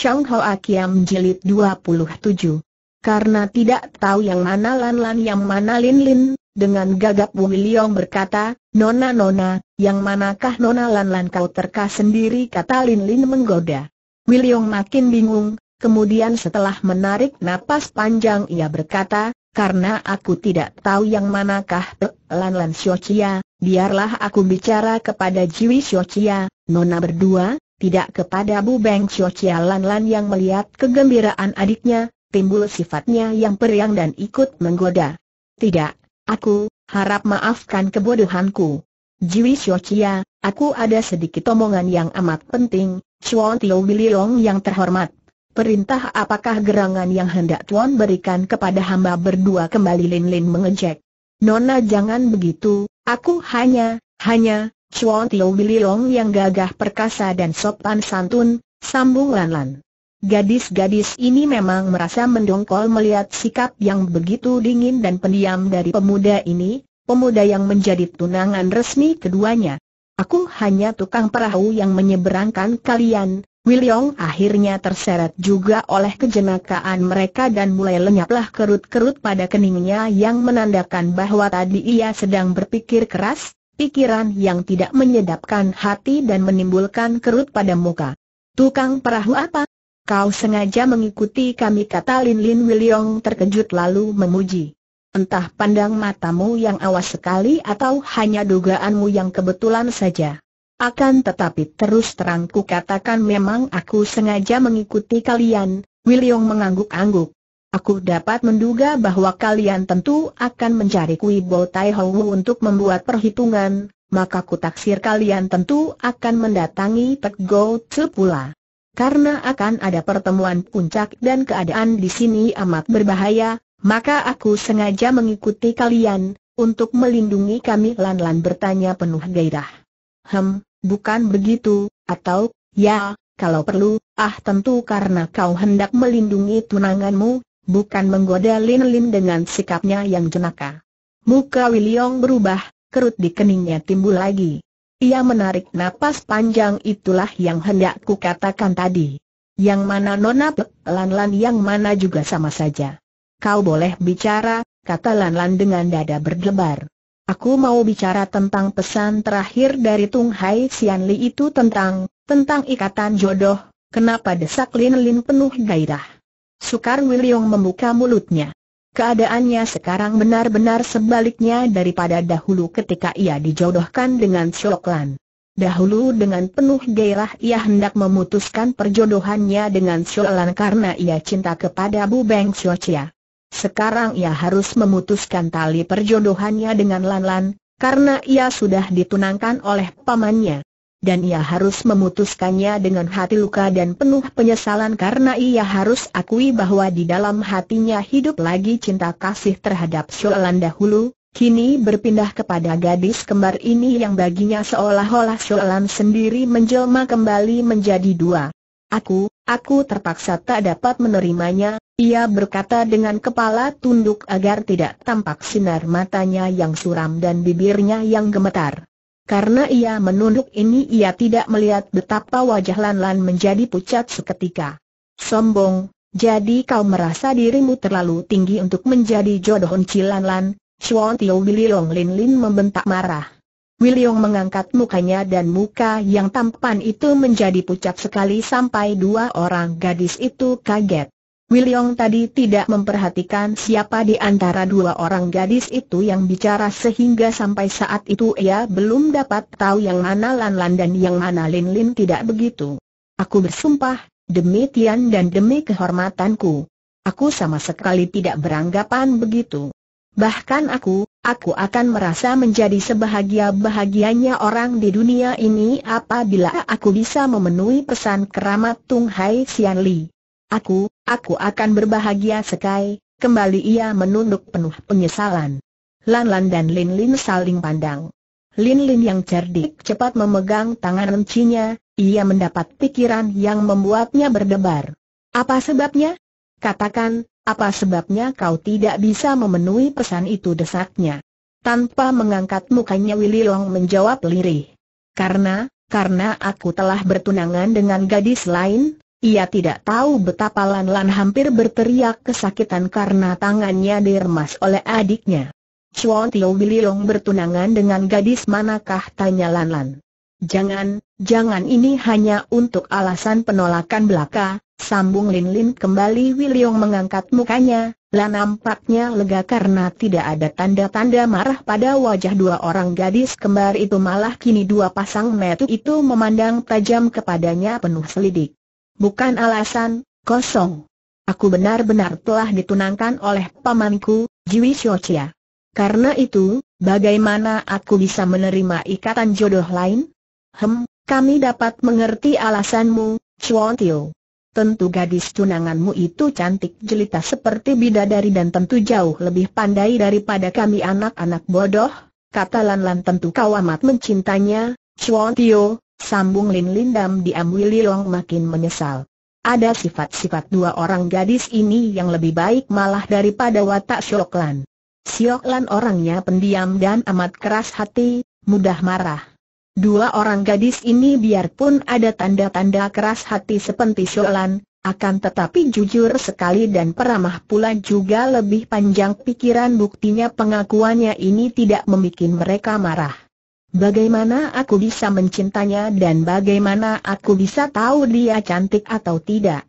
Chang Ho Kiam Jilid 27. Karena tidak tahu yang mana Lan Lan yang mana Lin Lin, dengan gagap Wu Liong berkata, Nona Nona, yang manakah Nona Lan Lan kau terka sendiri kata Lin Lin menggoda. Wiliong makin bingung, kemudian setelah menarik napas panjang ia berkata, karena aku tidak tahu yang manakah Lan Lan Chia, biarlah aku bicara kepada Jiwi Chia, Nona berdua, tidak kepada Bu Beng Cio Cia Lan yang melihat kegembiraan adiknya, timbul sifatnya yang periang dan ikut menggoda. Tidak, aku, harap maafkan kebodohanku. Jiwi Cio Chia, aku ada sedikit omongan yang amat penting, Chuan Tio Long yang terhormat. Perintah apakah gerangan yang hendak Tuan berikan kepada hamba berdua kembali Lin Lin mengejek. Nona jangan begitu, aku hanya, hanya, Chuan Tio Biliong yang gagah perkasa dan sopan santun, sambung Lan Lan. Gadis-gadis ini memang merasa mendongkol melihat sikap yang begitu dingin dan pendiam dari pemuda ini, pemuda yang menjadi tunangan resmi keduanya. Aku hanya tukang perahu yang menyeberangkan kalian, Wiliong akhirnya terseret juga oleh kejenakaan mereka dan mulai lenyaplah kerut-kerut pada keningnya yang menandakan bahwa tadi ia sedang berpikir keras, pikiran yang tidak menyedapkan hati dan menimbulkan kerut pada muka. Tukang perahu apa? Kau sengaja mengikuti kami kata Lin Lin Wiliong terkejut lalu memuji. Entah pandang matamu yang awas sekali atau hanya dugaanmu yang kebetulan saja. Akan tetapi terus terang ku katakan memang aku sengaja mengikuti kalian, Wiliong mengangguk-angguk. Aku dapat menduga bahwa kalian tentu akan mencari Kui Bo Tai Wu untuk membuat perhitungan, maka ku taksir kalian tentu akan mendatangi Pek Go Tse pula. Karena akan ada pertemuan puncak dan keadaan di sini amat berbahaya, maka aku sengaja mengikuti kalian, untuk melindungi kami Lan-Lan bertanya penuh gairah. Hem, bukan begitu, atau, ya, kalau perlu, ah tentu karena kau hendak melindungi tunanganmu, bukan menggoda Lin Lin dengan sikapnya yang jenaka. Muka Wiliong berubah, kerut di keningnya timbul lagi. Ia menarik napas panjang itulah yang hendak katakan tadi. Yang mana Nona Pek, Lan-Lan yang mana juga sama saja. Kau boleh bicara, kata Lan-Lan dengan dada berdebar. Aku mau bicara tentang pesan terakhir dari Tung Hai Sian Li itu tentang, tentang ikatan jodoh, kenapa desak Lin-Lin penuh gairah. Sukar Wiliong membuka mulutnya. Keadaannya sekarang benar-benar sebaliknya daripada dahulu ketika ia dijodohkan dengan Syoklan. Dahulu dengan penuh gairah ia hendak memutuskan perjodohannya dengan Syoklan karena ia cinta kepada Bu Beng Xiaochia. Sekarang ia harus memutuskan tali perjodohannya dengan Lan Lan, karena ia sudah ditunangkan oleh pamannya dan ia harus memutuskannya dengan hati luka dan penuh penyesalan karena ia harus akui bahwa di dalam hatinya hidup lagi cinta kasih terhadap Sholan dahulu, kini berpindah kepada gadis kembar ini yang baginya seolah-olah Sholan sendiri menjelma kembali menjadi dua. Aku, aku terpaksa tak dapat menerimanya, ia berkata dengan kepala tunduk agar tidak tampak sinar matanya yang suram dan bibirnya yang gemetar. Karena ia menunduk ini ia tidak melihat betapa wajah Lan Lan menjadi pucat seketika. Sombong, jadi kau merasa dirimu terlalu tinggi untuk menjadi jodoh unci Lan Lan, Chuan Tio Wiliong Lin Lin membentak marah. Wiliong mengangkat mukanya dan muka yang tampan itu menjadi pucat sekali sampai dua orang gadis itu kaget. Wiliong tadi tidak memperhatikan siapa di antara dua orang gadis itu yang bicara sehingga sampai saat itu ia belum dapat tahu yang mana Lan Lan dan yang mana Lin Lin tidak begitu. Aku bersumpah, demi Tian dan demi kehormatanku. Aku sama sekali tidak beranggapan begitu. Bahkan aku, aku akan merasa menjadi sebahagia-bahagianya orang di dunia ini apabila aku bisa memenuhi pesan keramat Tung Hai Sian Li. Aku, Aku akan berbahagia sekali, kembali ia menunduk penuh penyesalan. Lan Lan dan Lin Lin saling pandang. Lin Lin yang cerdik cepat memegang tangan rencinya, ia mendapat pikiran yang membuatnya berdebar. Apa sebabnya? Katakan, apa sebabnya kau tidak bisa memenuhi pesan itu desaknya? Tanpa mengangkat mukanya Willy Long menjawab lirih. Karena, karena aku telah bertunangan dengan gadis lain, ia tidak tahu betapa Lan-Lan hampir berteriak kesakitan karena tangannya diremas oleh adiknya. Chuan Tio Bililong bertunangan dengan gadis manakah tanya Lan-Lan. Jangan, jangan ini hanya untuk alasan penolakan belaka, sambung Lin-Lin kembali Wiliong mengangkat mukanya, Lan nampaknya lega karena tidak ada tanda-tanda marah pada wajah dua orang gadis kembar itu malah kini dua pasang metu itu memandang tajam kepadanya penuh selidik. Bukan alasan, kosong. Aku benar-benar telah ditunangkan oleh pamanku, Jiwi Xiochia. Karena itu, bagaimana aku bisa menerima ikatan jodoh lain? Hem, kami dapat mengerti alasanmu, Chuan Tio. Tentu gadis tunanganmu itu cantik jelita seperti bidadari dan tentu jauh lebih pandai daripada kami anak-anak bodoh, kata Lan Lan tentu kau amat mencintanya, Chuan Tio, Sambung Lin Lindam diam Long makin menyesal. Ada sifat-sifat dua orang gadis ini yang lebih baik malah daripada watak Siok Lan. Siok Lan orangnya pendiam dan amat keras hati, mudah marah. Dua orang gadis ini biarpun ada tanda-tanda keras hati seperti Siok Lan, akan tetapi jujur sekali dan peramah pula juga lebih panjang pikiran buktinya pengakuannya ini tidak membuat mereka marah. Bagaimana aku bisa mencintanya dan bagaimana aku bisa tahu dia cantik atau tidak?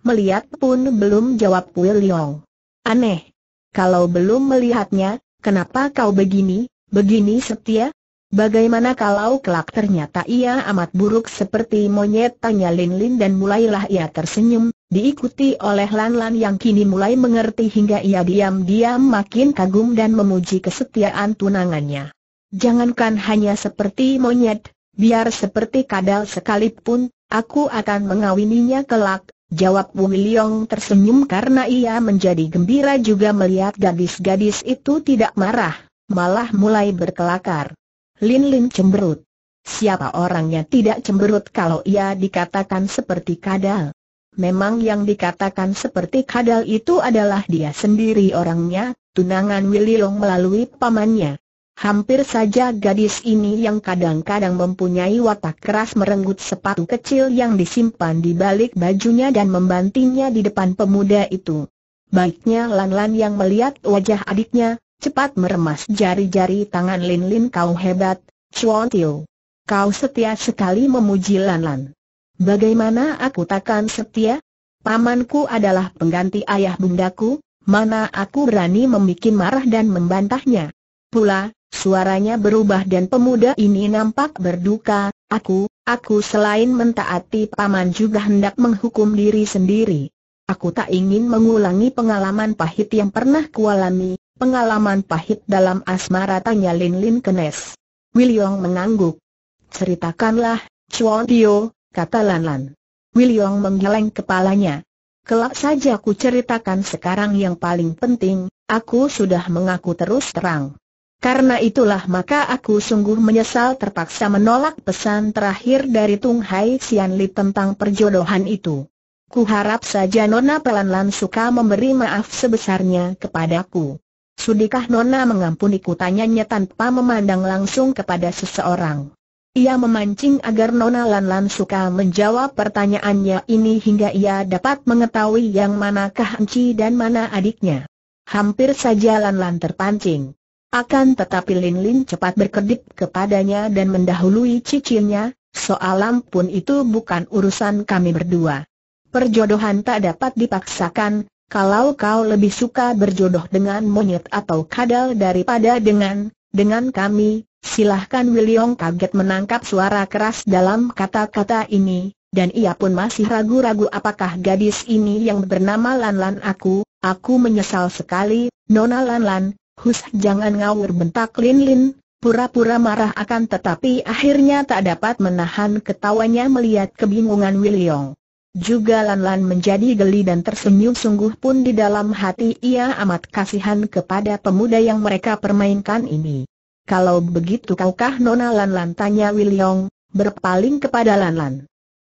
Melihat pun belum jawab Wei Liong. Aneh. Kalau belum melihatnya, kenapa kau begini, begini setia? Bagaimana kalau kelak ternyata ia amat buruk seperti monyet tanya Lin Lin dan mulailah ia tersenyum, diikuti oleh Lan Lan yang kini mulai mengerti hingga ia diam-diam makin kagum dan memuji kesetiaan tunangannya. Jangankan hanya seperti monyet, biar seperti kadal sekalipun, aku akan mengawininya kelak, jawab Wu Liong tersenyum karena ia menjadi gembira juga melihat gadis-gadis itu tidak marah, malah mulai berkelakar. Lin Lin cemberut. Siapa orangnya tidak cemberut kalau ia dikatakan seperti kadal? Memang yang dikatakan seperti kadal itu adalah dia sendiri orangnya, tunangan Wililong melalui pamannya. Hampir saja gadis ini yang kadang-kadang mempunyai watak keras merenggut sepatu kecil yang disimpan di balik bajunya dan membantingnya di depan pemuda itu. Baiknya Lan-Lan yang melihat wajah adiknya, cepat meremas jari-jari tangan Lin-Lin kau hebat, Chuan Tio. Kau setia sekali memuji Lan-Lan. Bagaimana aku takkan setia? Pamanku adalah pengganti ayah bundaku, mana aku berani membuat marah dan membantahnya. Pula, suaranya berubah dan pemuda ini nampak berduka, aku, aku selain mentaati paman juga hendak menghukum diri sendiri. Aku tak ingin mengulangi pengalaman pahit yang pernah kualami, pengalaman pahit dalam asmara tanya Lin Lin Kenes. William mengangguk. Ceritakanlah, Chuan Tio, kata Lan Lan. Wiliong menggeleng kepalanya. Kelak saja aku ceritakan sekarang yang paling penting, aku sudah mengaku terus terang. Karena itulah maka aku sungguh menyesal terpaksa menolak pesan terakhir dari Tung Hai Sian Li tentang perjodohan itu. Ku harap saja Nona Pelan Lan suka memberi maaf sebesarnya kepadaku. Sudikah Nona mengampuni kutanyanya tanpa memandang langsung kepada seseorang? Ia memancing agar Nona Lan suka menjawab pertanyaannya ini hingga ia dapat mengetahui yang manakah Enci dan mana adiknya. Hampir saja Lan terpancing. Akan tetapi Lin Lin cepat berkedip kepadanya dan mendahului cicilnya. soal pun itu bukan urusan kami berdua. Perjodohan tak dapat dipaksakan, kalau kau lebih suka berjodoh dengan monyet atau kadal daripada dengan, dengan kami, silahkan William kaget menangkap suara keras dalam kata-kata ini, dan ia pun masih ragu-ragu apakah gadis ini yang bernama Lan Lan aku, aku menyesal sekali, Nona Lan Lan, Hus jangan ngawur bentak Lin Lin, pura-pura marah akan tetapi akhirnya tak dapat menahan ketawanya melihat kebingungan Wiliong. Juga Lan Lan menjadi geli dan tersenyum sungguh pun di dalam hati ia amat kasihan kepada pemuda yang mereka permainkan ini. Kalau begitu kaukah Nona Lan Lan tanya Wiliong, berpaling kepada Lan Lan.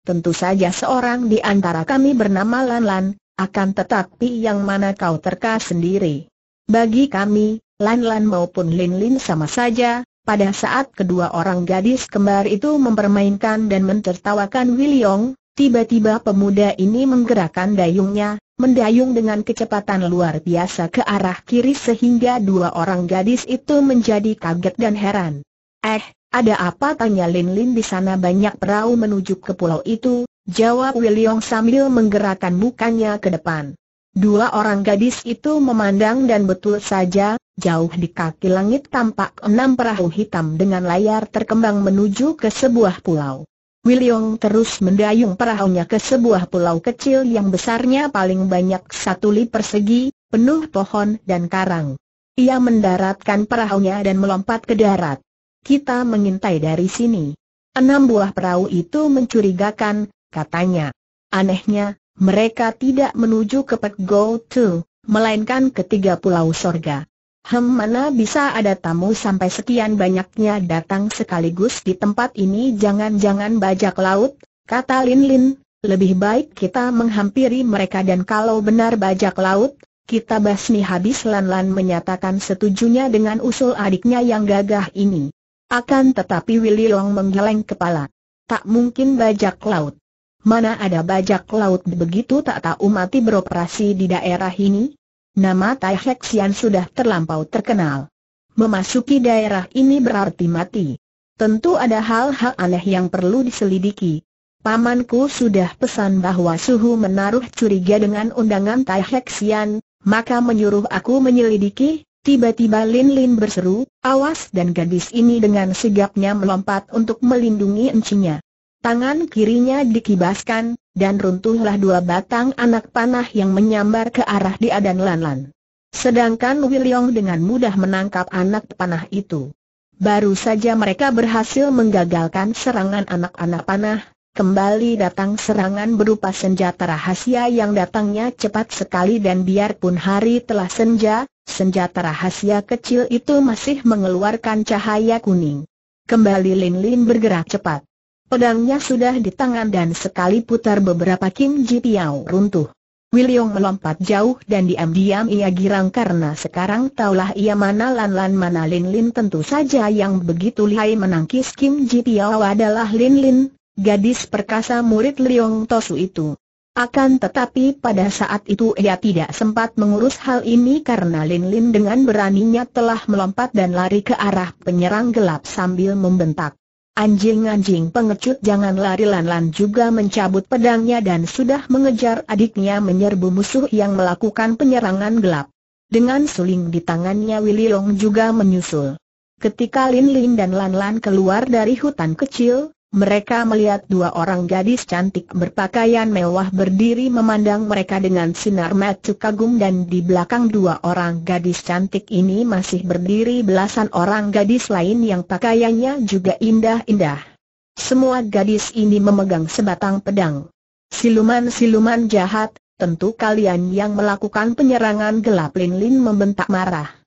Tentu saja seorang di antara kami bernama Lan Lan, akan tetapi yang mana kau terka sendiri. Bagi kami, Lan Lan maupun Lin Lin sama saja, pada saat kedua orang gadis kembar itu mempermainkan dan mentertawakan Wiliong, tiba-tiba pemuda ini menggerakkan dayungnya, mendayung dengan kecepatan luar biasa ke arah kiri sehingga dua orang gadis itu menjadi kaget dan heran. Eh, ada apa tanya Lin Lin di sana banyak perahu menuju ke pulau itu, jawab Wiliong sambil menggerakkan mukanya ke depan. Dua orang gadis itu memandang dan betul saja, jauh di kaki langit tampak enam perahu hitam dengan layar terkembang menuju ke sebuah pulau. William terus mendayung perahunya ke sebuah pulau kecil yang besarnya paling banyak satu li persegi, penuh pohon dan karang. Ia mendaratkan perahunya dan melompat ke darat. Kita mengintai dari sini. Enam buah perahu itu mencurigakan, katanya. Anehnya, mereka tidak menuju ke Pek Go Tu, melainkan ke tiga pulau sorga. Hem mana bisa ada tamu sampai sekian banyaknya datang sekaligus di tempat ini jangan-jangan bajak laut, kata Lin Lin, lebih baik kita menghampiri mereka dan kalau benar bajak laut, kita basmi habis Lan Lan menyatakan setujunya dengan usul adiknya yang gagah ini. Akan tetapi Willy Long menggeleng kepala. Tak mungkin bajak laut. Mana ada bajak laut begitu tak tahu mati beroperasi di daerah ini? Nama Tai Hek sudah terlampau terkenal. Memasuki daerah ini berarti mati. Tentu ada hal-hal aneh yang perlu diselidiki. Pamanku sudah pesan bahwa Suhu menaruh curiga dengan undangan Tai Hek maka menyuruh aku menyelidiki, Tiba-tiba Lin Lin berseru, awas dan gadis ini dengan sigapnya melompat untuk melindungi encinya. Tangan kirinya dikibaskan, dan runtuhlah dua batang anak panah yang menyambar ke arah dia dan Lan Lan. Sedangkan Wiliong dengan mudah menangkap anak panah itu. Baru saja mereka berhasil menggagalkan serangan anak-anak panah, kembali datang serangan berupa senjata rahasia yang datangnya cepat sekali dan biarpun hari telah senja, senjata rahasia kecil itu masih mengeluarkan cahaya kuning. Kembali Lin Lin bergerak cepat. Pedangnya sudah di tangan dan sekali putar beberapa Kim Ji Piao runtuh. William melompat jauh dan diam-diam ia girang karena sekarang taulah ia mana Lan-Lan mana Lin-Lin tentu saja yang begitu lihai menangkis Kim Ji Piao adalah Lin-Lin, gadis perkasa murid Liong Tosu itu. Akan tetapi pada saat itu ia tidak sempat mengurus hal ini karena Lin-Lin dengan beraninya telah melompat dan lari ke arah penyerang gelap sambil membentak. Anjing-anjing pengecut jangan lari lan juga mencabut pedangnya dan sudah mengejar adiknya menyerbu musuh yang melakukan penyerangan gelap. Dengan suling di tangannya Willy Long juga menyusul. Ketika Lin Lin dan Lan Lan keluar dari hutan kecil, mereka melihat dua orang gadis cantik berpakaian mewah berdiri memandang mereka dengan sinar mata kagum dan di belakang dua orang gadis cantik ini masih berdiri belasan orang gadis lain yang pakaiannya juga indah-indah. Semua gadis ini memegang sebatang pedang. Siluman-siluman jahat, tentu kalian yang melakukan penyerangan gelap Lin Lin membentak marah.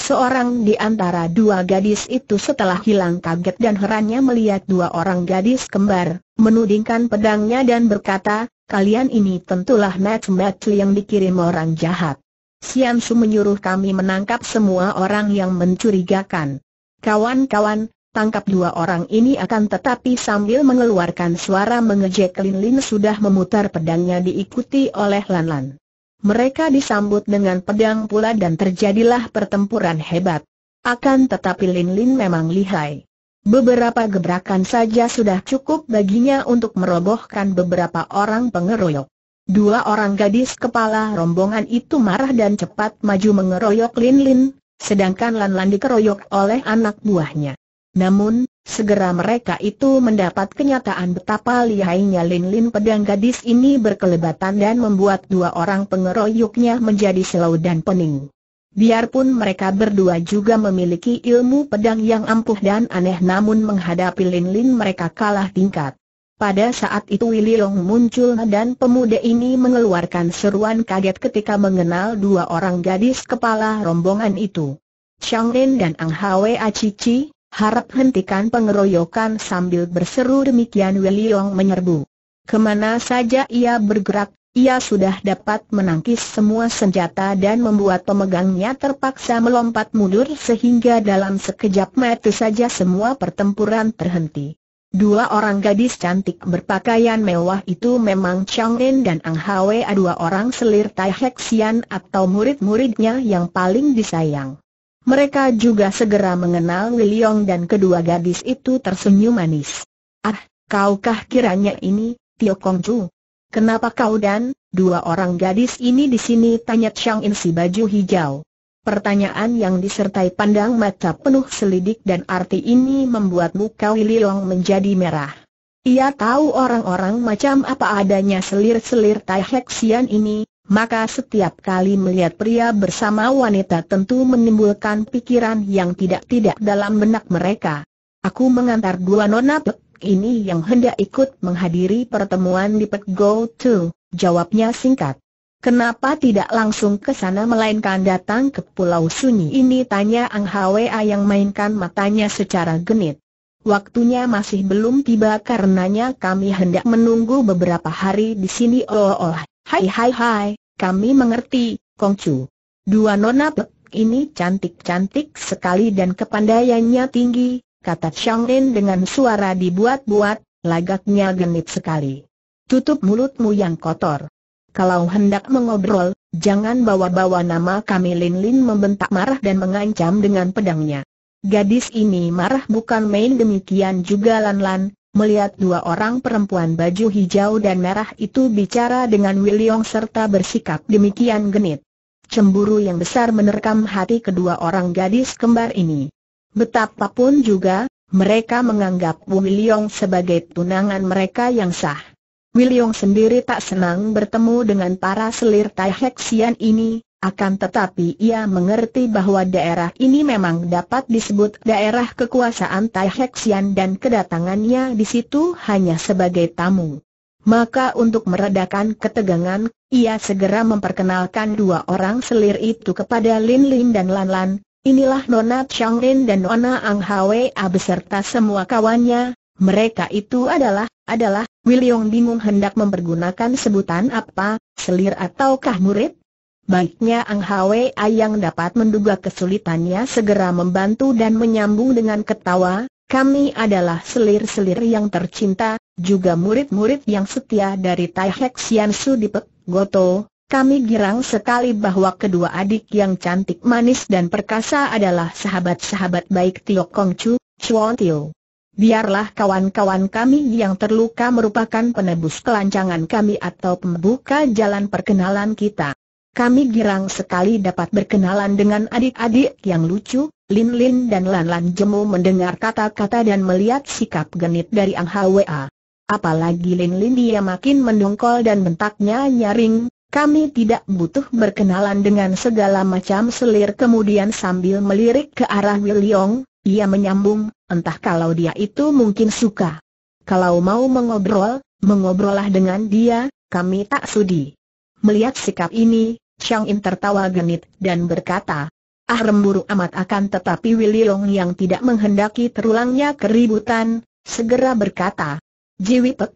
Seorang di antara dua gadis itu setelah hilang kaget dan herannya melihat dua orang gadis kembar, menudingkan pedangnya dan berkata, kalian ini tentulah match-match yang dikirim orang jahat. Sian Su menyuruh kami menangkap semua orang yang mencurigakan. Kawan-kawan, tangkap dua orang ini akan tetapi sambil mengeluarkan suara mengejek Lin Lin sudah memutar pedangnya diikuti oleh Lan Lan. Mereka disambut dengan pedang pula dan terjadilah pertempuran hebat. Akan tetapi Lin Lin memang lihai. Beberapa gebrakan saja sudah cukup baginya untuk merobohkan beberapa orang pengeroyok. Dua orang gadis kepala rombongan itu marah dan cepat maju mengeroyok Lin Lin, sedangkan Lan Lan dikeroyok oleh anak buahnya. Namun, segera mereka itu mendapat kenyataan betapa lihainya lin-lin pedang gadis ini berkelebatan dan membuat dua orang pengeroyoknya menjadi selau dan pening. Biarpun mereka berdua juga memiliki ilmu pedang yang ampuh dan aneh namun menghadapi lin-lin mereka kalah tingkat. Pada saat itu Long muncul dan pemuda ini mengeluarkan seruan kaget ketika mengenal dua orang gadis kepala rombongan itu. Chang Lin dan Ang Hwa Cici, Harap hentikan pengeroyokan sambil berseru demikian Weliong menyerbu. Kemana saja ia bergerak, ia sudah dapat menangkis semua senjata dan membuat pemegangnya terpaksa melompat mundur sehingga dalam sekejap mata saja semua pertempuran terhenti. Dua orang gadis cantik berpakaian mewah itu memang Chang En dan Ang Hwa dua orang selir Tai Sian atau murid-muridnya yang paling disayang. Mereka juga segera mengenal Wiliong dan kedua gadis itu tersenyum manis. Ah, kaukah kiranya ini, Tio Kong Chu? Kenapa kau dan, dua orang gadis ini di sini tanya Chang In si baju hijau. Pertanyaan yang disertai pandang mata penuh selidik dan arti ini membuat muka Wiliong menjadi merah. Ia tahu orang-orang macam apa adanya selir-selir Tai Sian ini, maka setiap kali melihat pria bersama wanita tentu menimbulkan pikiran yang tidak-tidak dalam benak mereka. Aku mengantar dua nona pek ini yang hendak ikut menghadiri pertemuan di Pek Go To, jawabnya singkat. Kenapa tidak langsung ke sana melainkan datang ke pulau sunyi ini tanya Ang Hwa yang mainkan matanya secara genit. Waktunya masih belum tiba karenanya kami hendak menunggu beberapa hari di sini oh oh hai hai hai kami mengerti, Kongcu. Dua nona pek ini cantik-cantik sekali dan kepandaiannya tinggi, kata Chang dengan suara dibuat-buat, lagaknya genit sekali. Tutup mulutmu yang kotor. Kalau hendak mengobrol, jangan bawa-bawa nama kami Lin Lin membentak marah dan mengancam dengan pedangnya. Gadis ini marah bukan main demikian juga Lan Lan, melihat dua orang perempuan baju hijau dan merah itu bicara dengan Wiliong serta bersikap demikian genit. Cemburu yang besar menerkam hati kedua orang gadis kembar ini. Betapapun juga, mereka menganggap Wiliong sebagai tunangan mereka yang sah. Wiliong sendiri tak senang bertemu dengan para selir Tai ini, akan tetapi ia mengerti bahwa daerah ini memang dapat disebut daerah kekuasaan Tai Hexian dan kedatangannya di situ hanya sebagai tamu. Maka untuk meredakan ketegangan, ia segera memperkenalkan dua orang selir itu kepada Lin Lin dan Lan Lan. Inilah Nona Chang Lin dan Nona Ang A beserta semua kawannya. Mereka itu adalah, adalah, Wiliong bingung hendak mempergunakan sebutan apa, selir ataukah murid? Baiknya Ang Hwa yang dapat menduga kesulitannya segera membantu dan menyambung dengan ketawa, kami adalah selir-selir yang tercinta, juga murid-murid yang setia dari Tai Hek Sian Su di Pek Goto. Kami girang sekali bahwa kedua adik yang cantik manis dan perkasa adalah sahabat-sahabat baik Tio Kong Chu, Chuan Tio. Biarlah kawan-kawan kami yang terluka merupakan penebus kelancangan kami atau pembuka jalan perkenalan kita. Kami girang sekali dapat berkenalan dengan adik-adik yang lucu, Lin Lin dan Lan Lan Jemu mendengar kata-kata dan melihat sikap genit dari Ang Hwa. Apalagi Lin Lin dia makin mendongkol dan bentaknya nyaring, kami tidak butuh berkenalan dengan segala macam selir kemudian sambil melirik ke arah Wiliong, ia menyambung, entah kalau dia itu mungkin suka. Kalau mau mengobrol, mengobrolah dengan dia, kami tak sudi. Melihat sikap ini, Chang In tertawa genit dan berkata, Ah remburu amat akan tetapi Wililong yang tidak menghendaki terulangnya keributan, segera berkata, Jiwi Pek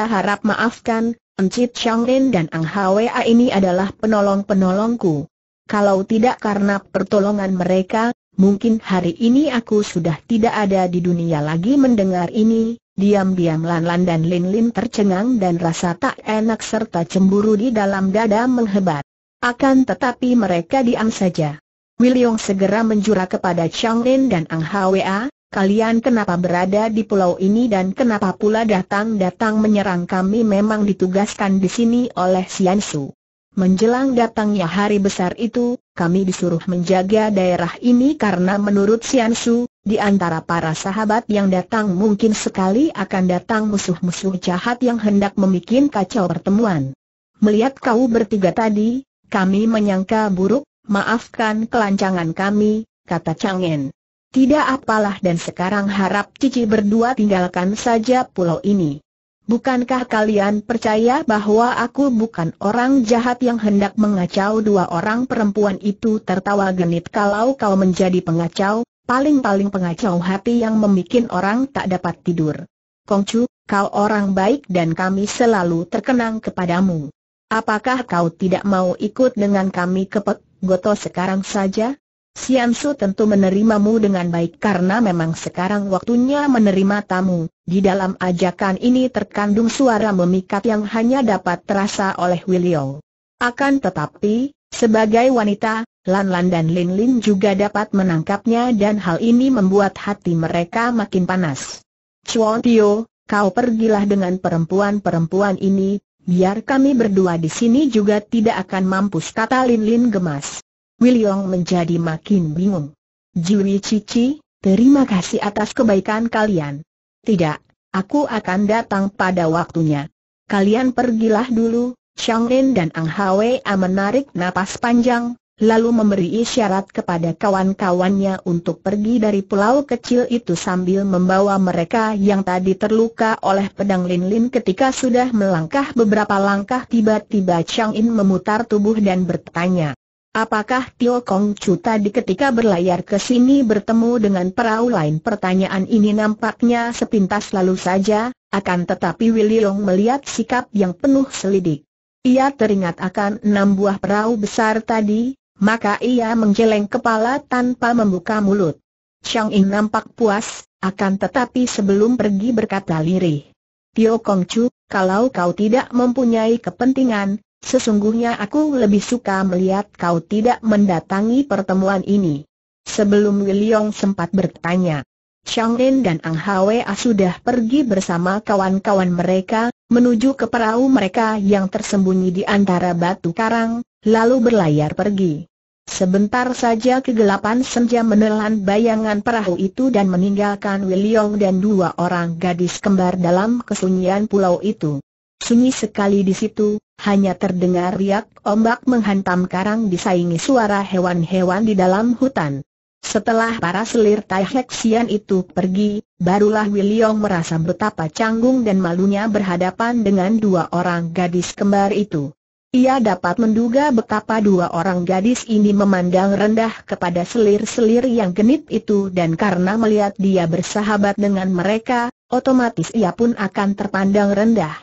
harap maafkan, Encik Chang In dan Ang Hwa ini adalah penolong-penolongku. Kalau tidak karena pertolongan mereka, mungkin hari ini aku sudah tidak ada di dunia lagi mendengar ini, Diam-diam Lan Lan dan Lin Lin tercengang dan rasa tak enak serta cemburu di dalam dada menghebat. Akan tetapi mereka diam saja. William segera menjura kepada Chang Lin dan Ang Hwa, kalian kenapa berada di pulau ini dan kenapa pula datang-datang menyerang kami memang ditugaskan di sini oleh Sian Su. Menjelang datangnya hari besar itu, kami disuruh menjaga daerah ini karena menurut Sian Su, di antara para sahabat yang datang mungkin sekali akan datang musuh-musuh jahat yang hendak membuat kacau pertemuan. Melihat kau bertiga tadi, kami menyangka buruk, maafkan kelancangan kami, kata Changen. Tidak apalah dan sekarang harap Cici berdua tinggalkan saja pulau ini. Bukankah kalian percaya bahwa aku bukan orang jahat yang hendak mengacau dua orang perempuan itu tertawa genit kalau kau menjadi pengacau, paling-paling pengacau hati yang membuat orang tak dapat tidur. Kongcu, kau orang baik dan kami selalu terkenang kepadamu apakah kau tidak mau ikut dengan kami ke Pek Goto sekarang saja? Siansu tentu menerimamu dengan baik karena memang sekarang waktunya menerima tamu. Di dalam ajakan ini terkandung suara memikat yang hanya dapat terasa oleh William. Akan tetapi, sebagai wanita, Lan Lan dan Lin Lin juga dapat menangkapnya dan hal ini membuat hati mereka makin panas. Chuan Tio, kau pergilah dengan perempuan-perempuan ini, Biar kami berdua di sini juga tidak akan mampus kata Lin Lin gemas. Wiliong menjadi makin bingung. Jiwi Cici, terima kasih atas kebaikan kalian. Tidak, aku akan datang pada waktunya. Kalian pergilah dulu, chang Lin dan Ang Hwee menarik napas panjang, lalu memberi isyarat kepada kawan-kawannya untuk pergi dari pulau kecil itu sambil membawa mereka yang tadi terluka oleh pedang lin-lin ketika sudah melangkah beberapa langkah tiba-tiba Chang In memutar tubuh dan bertanya. Apakah Tio Kong Chu tadi ketika berlayar ke sini bertemu dengan perahu lain? Pertanyaan ini nampaknya sepintas lalu saja, akan tetapi Willy Long melihat sikap yang penuh selidik. Ia teringat akan enam buah perahu besar tadi, maka ia menggeleng kepala tanpa membuka mulut. Chang In nampak puas, akan tetapi sebelum pergi berkata lirih. Tio Kong Chu, kalau kau tidak mempunyai kepentingan, sesungguhnya aku lebih suka melihat kau tidak mendatangi pertemuan ini. Sebelum Wiliong sempat bertanya, Chang In dan Ang Hwa sudah pergi bersama kawan-kawan mereka, menuju ke perahu mereka yang tersembunyi di antara batu karang, lalu berlayar pergi. Sebentar saja kegelapan senja menelan bayangan perahu itu dan meninggalkan Wiliong dan dua orang gadis kembar dalam kesunyian pulau itu. Sunyi sekali di situ, hanya terdengar riak ombak menghantam karang disaingi suara hewan-hewan di dalam hutan. Setelah para selir Taiheksian itu pergi, barulah Wiliong merasa betapa canggung dan malunya berhadapan dengan dua orang gadis kembar itu. Ia dapat menduga betapa dua orang gadis ini memandang rendah kepada selir-selir yang genit itu dan karena melihat dia bersahabat dengan mereka, otomatis ia pun akan terpandang rendah.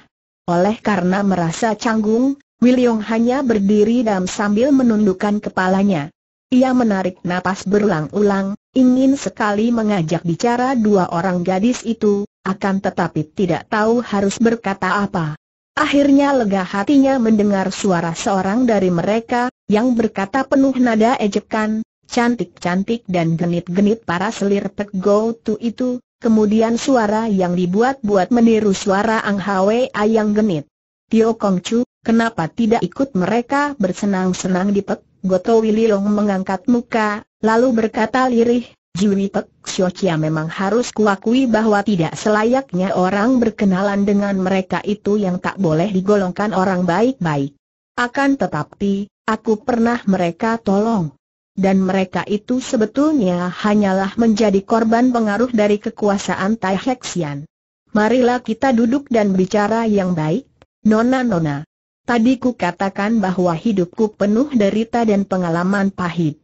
Oleh karena merasa canggung, Wiliong hanya berdiri dan sambil menundukkan kepalanya. Ia menarik napas berulang-ulang, ingin sekali mengajak bicara dua orang gadis itu, akan tetapi tidak tahu harus berkata apa. Akhirnya lega hatinya mendengar suara seorang dari mereka, yang berkata penuh nada ejekan, cantik-cantik dan genit-genit para selir pek go to itu, kemudian suara yang dibuat-buat meniru suara Ang Hwe ah, yang genit. Tio Kong Chu, kenapa tidak ikut mereka bersenang-senang di pek? Goto Wililong mengangkat muka, lalu berkata lirih, Jui Pek Chia memang harus kuakui bahwa tidak selayaknya orang berkenalan dengan mereka itu yang tak boleh digolongkan orang baik-baik. Akan tetapi, aku pernah mereka tolong. Dan mereka itu sebetulnya hanyalah menjadi korban pengaruh dari kekuasaan Tai Hexian. Marilah kita duduk dan bicara yang baik, Nona-Nona. Tadi ku katakan bahwa hidupku penuh derita dan pengalaman pahit.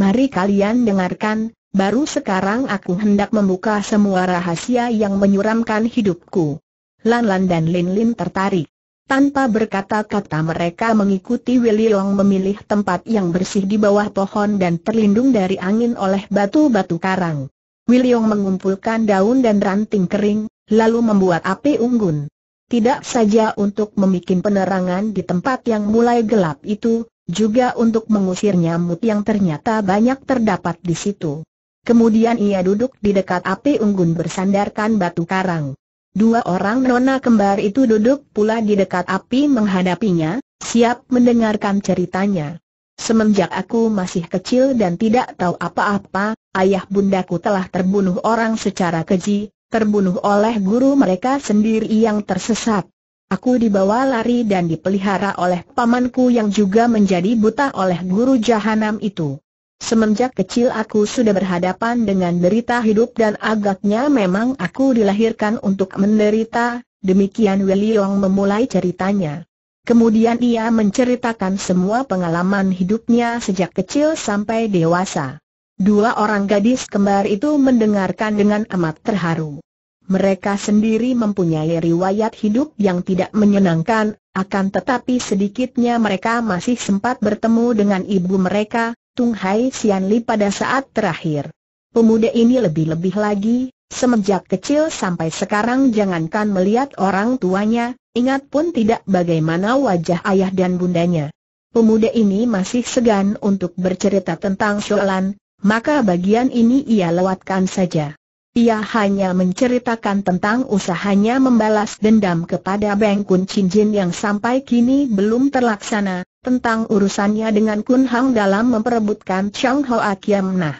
Mari kalian dengarkan, baru sekarang aku hendak membuka semua rahasia yang menyuramkan hidupku. Lan Lan dan Lin Lin tertarik. Tanpa berkata-kata mereka mengikuti Willy Long memilih tempat yang bersih di bawah pohon dan terlindung dari angin oleh batu-batu karang. Willy Long mengumpulkan daun dan ranting kering, lalu membuat api unggun. Tidak saja untuk memikin penerangan di tempat yang mulai gelap itu, juga untuk mengusir nyamuk yang ternyata banyak terdapat di situ. Kemudian ia duduk di dekat api unggun bersandarkan batu karang. Dua orang nona kembar itu duduk pula di dekat api menghadapinya, siap mendengarkan ceritanya. Semenjak aku masih kecil dan tidak tahu apa-apa, ayah bundaku telah terbunuh orang secara keji, terbunuh oleh guru mereka sendiri yang tersesat. Aku dibawa lari dan dipelihara oleh pamanku yang juga menjadi buta oleh guru jahanam itu. Semenjak kecil aku sudah berhadapan dengan derita hidup dan agaknya memang aku dilahirkan untuk menderita, demikian Weliong memulai ceritanya. Kemudian ia menceritakan semua pengalaman hidupnya sejak kecil sampai dewasa. Dua orang gadis kembar itu mendengarkan dengan amat terharu. Mereka sendiri mempunyai riwayat hidup yang tidak menyenangkan, akan tetapi sedikitnya mereka masih sempat bertemu dengan ibu mereka, Tung Hai Sian Li pada saat terakhir. Pemuda ini lebih-lebih lagi, semenjak kecil sampai sekarang jangankan melihat orang tuanya, ingat pun tidak bagaimana wajah ayah dan bundanya. Pemuda ini masih segan untuk bercerita tentang Sholan, maka bagian ini ia lewatkan saja. Ia hanya menceritakan tentang usahanya membalas dendam kepada Beng Kun Chin Jin yang sampai kini belum terlaksana, tentang urusannya dengan Kun Hang dalam memperebutkan Chang Hoa Kiam Nah.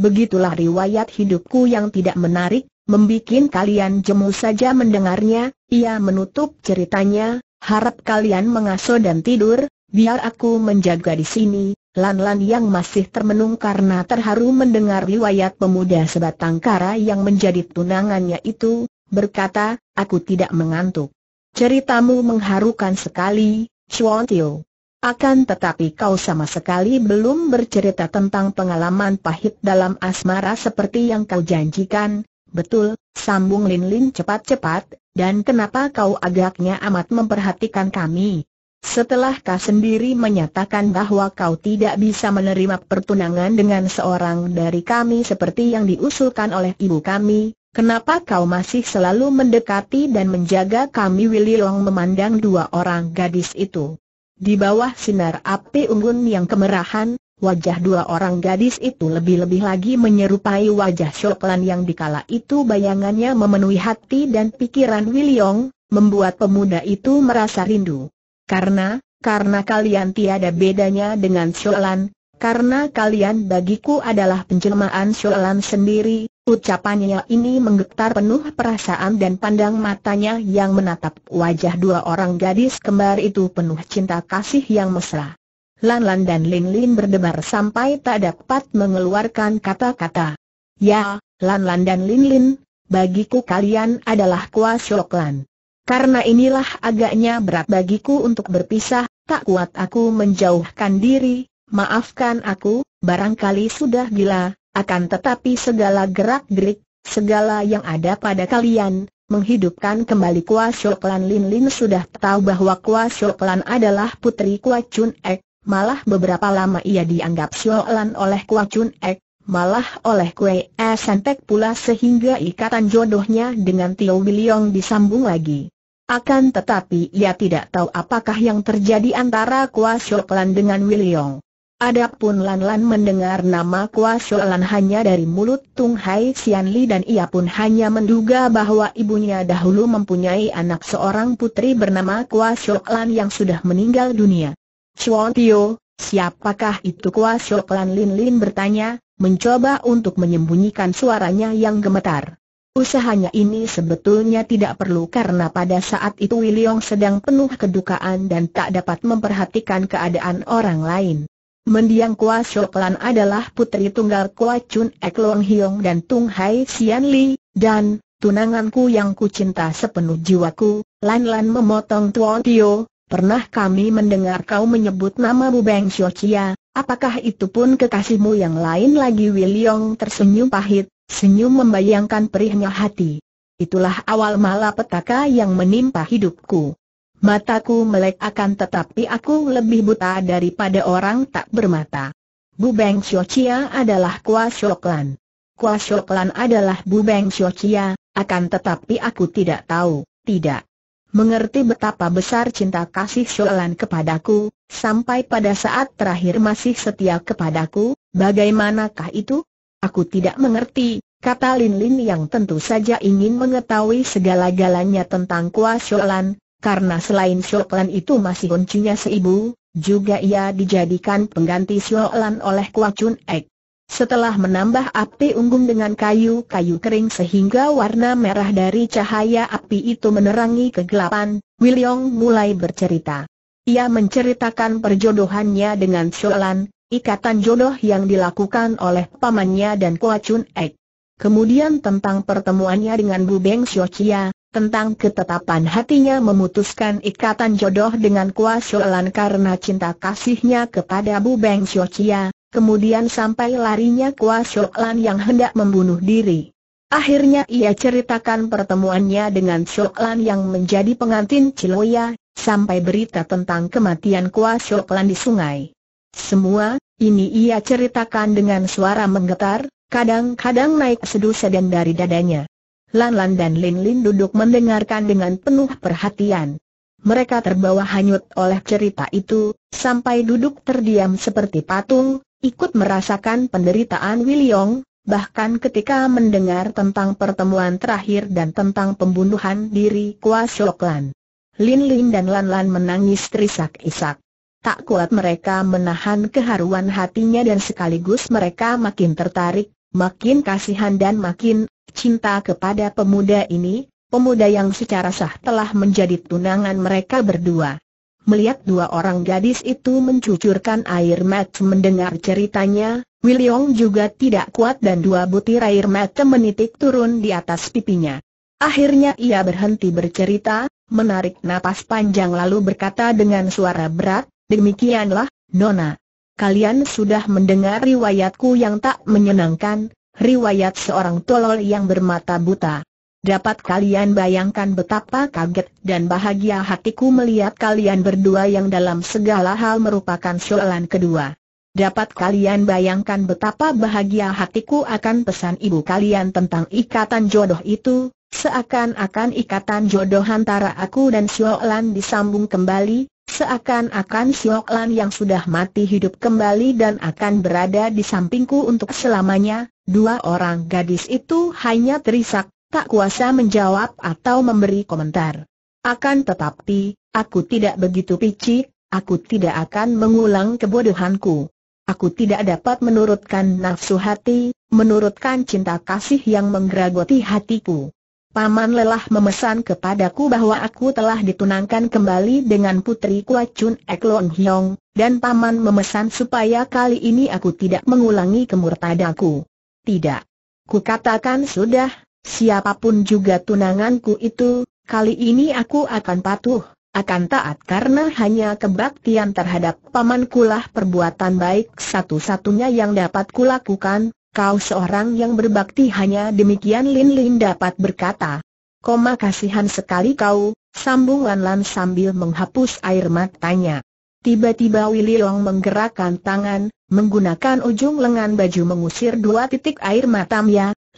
Begitulah riwayat hidupku yang tidak menarik, membuat kalian jemu saja mendengarnya, ia menutup ceritanya, harap kalian mengasuh dan tidur, biar aku menjaga di sini, Lan-Lan yang masih termenung karena terharu mendengar riwayat pemuda sebatang kara yang menjadi tunangannya itu, berkata, aku tidak mengantuk. Ceritamu mengharukan sekali, Chuan Tio. Akan tetapi kau sama sekali belum bercerita tentang pengalaman pahit dalam asmara seperti yang kau janjikan, betul, sambung Lin Lin cepat-cepat, dan kenapa kau agaknya amat memperhatikan kami? Setelah kau sendiri menyatakan bahwa kau tidak bisa menerima pertunangan dengan seorang dari kami seperti yang diusulkan oleh ibu kami, Kenapa kau masih selalu mendekati dan menjaga kami Willy Long memandang dua orang gadis itu? Di bawah sinar api unggun yang kemerahan, wajah dua orang gadis itu lebih-lebih lagi menyerupai wajah Shoklan yang dikala itu bayangannya memenuhi hati dan pikiran Wiliong, membuat pemuda itu merasa rindu. Karena, karena kalian tiada bedanya dengan Shoklan, karena kalian bagiku adalah penjelmaan Shoklan sendiri, Ucapannya ini menggetar penuh perasaan dan pandang matanya yang menatap wajah dua orang gadis kembar itu penuh cinta kasih yang mesra. Lan Lan dan Lin Lin berdebar sampai tak dapat mengeluarkan kata-kata. Ya, Lan Lan dan Lin Lin, bagiku kalian adalah kuas Lan. Karena inilah agaknya berat bagiku untuk berpisah, tak kuat aku menjauhkan diri, maafkan aku, barangkali sudah gila, akan tetapi segala gerak-gerik, segala yang ada pada kalian, menghidupkan kembali Kua Shok Lan Lin Lin sudah tahu bahwa Kua Shok Lan adalah putri Kua Chun Ek, malah beberapa lama ia dianggap Shok oleh Kua Chun Ek, malah oleh Kue E Santek pula sehingga ikatan jodohnya dengan Tio Wiliong disambung lagi. Akan tetapi ia tidak tahu apakah yang terjadi antara Kua Shok Lan dengan Wiliong. Adapun Lan Lan mendengar nama Kua Lan hanya dari mulut Tung Hai Sian Li dan ia pun hanya menduga bahwa ibunya dahulu mempunyai anak seorang putri bernama Kua Lan yang sudah meninggal dunia. Chuan Tio, siapakah itu Kua Lan Lin Lin bertanya, mencoba untuk menyembunyikan suaranya yang gemetar. Usahanya ini sebetulnya tidak perlu karena pada saat itu Wiliong sedang penuh kedukaan dan tak dapat memperhatikan keadaan orang lain. Mendiang Kua Shoklan adalah putri tunggal Kua Chun Ek Long Hiong dan Tung Hai Sian Li, dan tunanganku yang kucinta sepenuh jiwaku, Lan Lan memotong Tuan Tio. Pernah kami mendengar kau menyebut nama Bu Beng Xiu Chia, apakah itu pun kekasihmu yang lain lagi Wiliong tersenyum pahit, senyum membayangkan perihnya hati. Itulah awal malapetaka yang menimpa hidupku. Mataku melek akan tetapi aku lebih buta daripada orang tak bermata. Bu Beng Chia adalah Kua Shoklan. Kua Shoklan adalah Bu Beng Chia, akan tetapi aku tidak tahu, tidak mengerti betapa besar cinta kasih Shoklan kepadaku, sampai pada saat terakhir masih setia kepadaku, bagaimanakah itu? Aku tidak mengerti, kata Lin Lin yang tentu saja ingin mengetahui segala-galanya tentang Kua Shoklan, karena selain Sholan itu masih kuncinya seibu, juga ia dijadikan pengganti Sholan oleh Kuacun Chun Ek. Setelah menambah api unggun dengan kayu-kayu kering sehingga warna merah dari cahaya api itu menerangi kegelapan, William mulai bercerita. Ia menceritakan perjodohannya dengan Sholan, ikatan jodoh yang dilakukan oleh pamannya dan Kuacun Chun Ek. Kemudian tentang pertemuannya dengan Bu Beng Xiochia, tentang ketetapan hatinya memutuskan ikatan jodoh dengan Kua Sholan karena cinta kasihnya kepada Bu Beng Xiaoqia, kemudian sampai larinya Kua Sholan yang hendak membunuh diri. Akhirnya ia ceritakan pertemuannya dengan Sholan yang menjadi pengantin Ciloya, sampai berita tentang kematian Kua Sholan di sungai. Semua, ini ia ceritakan dengan suara menggetar, kadang-kadang naik sedusa dan dari dadanya. Lan Lan dan Lin Lin duduk mendengarkan dengan penuh perhatian. Mereka terbawa hanyut oleh cerita itu, sampai duduk terdiam seperti patung, ikut merasakan penderitaan Wiliong, bahkan ketika mendengar tentang pertemuan terakhir dan tentang pembunuhan diri Kua Shok Lan. Lin Lin dan Lan Lan menangis terisak-isak. Tak kuat mereka menahan keharuan hatinya dan sekaligus mereka makin tertarik, makin kasihan dan makin cinta kepada pemuda ini, pemuda yang secara sah telah menjadi tunangan mereka berdua. Melihat dua orang gadis itu mencucurkan air mata mendengar ceritanya, William juga tidak kuat dan dua butir air mata menitik turun di atas pipinya. Akhirnya ia berhenti bercerita, menarik napas panjang lalu berkata dengan suara berat, demikianlah, Nona. Kalian sudah mendengar riwayatku yang tak menyenangkan, riwayat seorang tolol yang bermata buta. Dapat kalian bayangkan betapa kaget dan bahagia hatiku melihat kalian berdua yang dalam segala hal merupakan soalan kedua. Dapat kalian bayangkan betapa bahagia hatiku akan pesan ibu kalian tentang ikatan jodoh itu, seakan-akan ikatan jodoh antara aku dan Lan disambung kembali, Seakan-akan Siok Lan yang sudah mati hidup kembali dan akan berada di sampingku untuk selamanya, dua orang gadis itu hanya terisak, tak kuasa menjawab atau memberi komentar. Akan tetapi, aku tidak begitu picik, aku tidak akan mengulang kebodohanku. Aku tidak dapat menurutkan nafsu hati, menurutkan cinta kasih yang menggeragoti hatiku. Paman lelah memesan kepadaku bahwa aku telah ditunangkan kembali dengan putri Chun Eklon Hyong, dan Paman memesan supaya kali ini aku tidak mengulangi kemurtadaku. Tidak. ku katakan sudah, siapapun juga tunanganku itu, kali ini aku akan patuh, akan taat karena hanya kebaktian terhadap pamankulah perbuatan baik satu-satunya yang dapat kulakukan, Kau seorang yang berbakti hanya demikian Lin Lin dapat berkata. Koma kasihan sekali kau, sambung Lan Lan sambil menghapus air matanya. Tiba-tiba Willy menggerakkan tangan, menggunakan ujung lengan baju mengusir dua titik air mata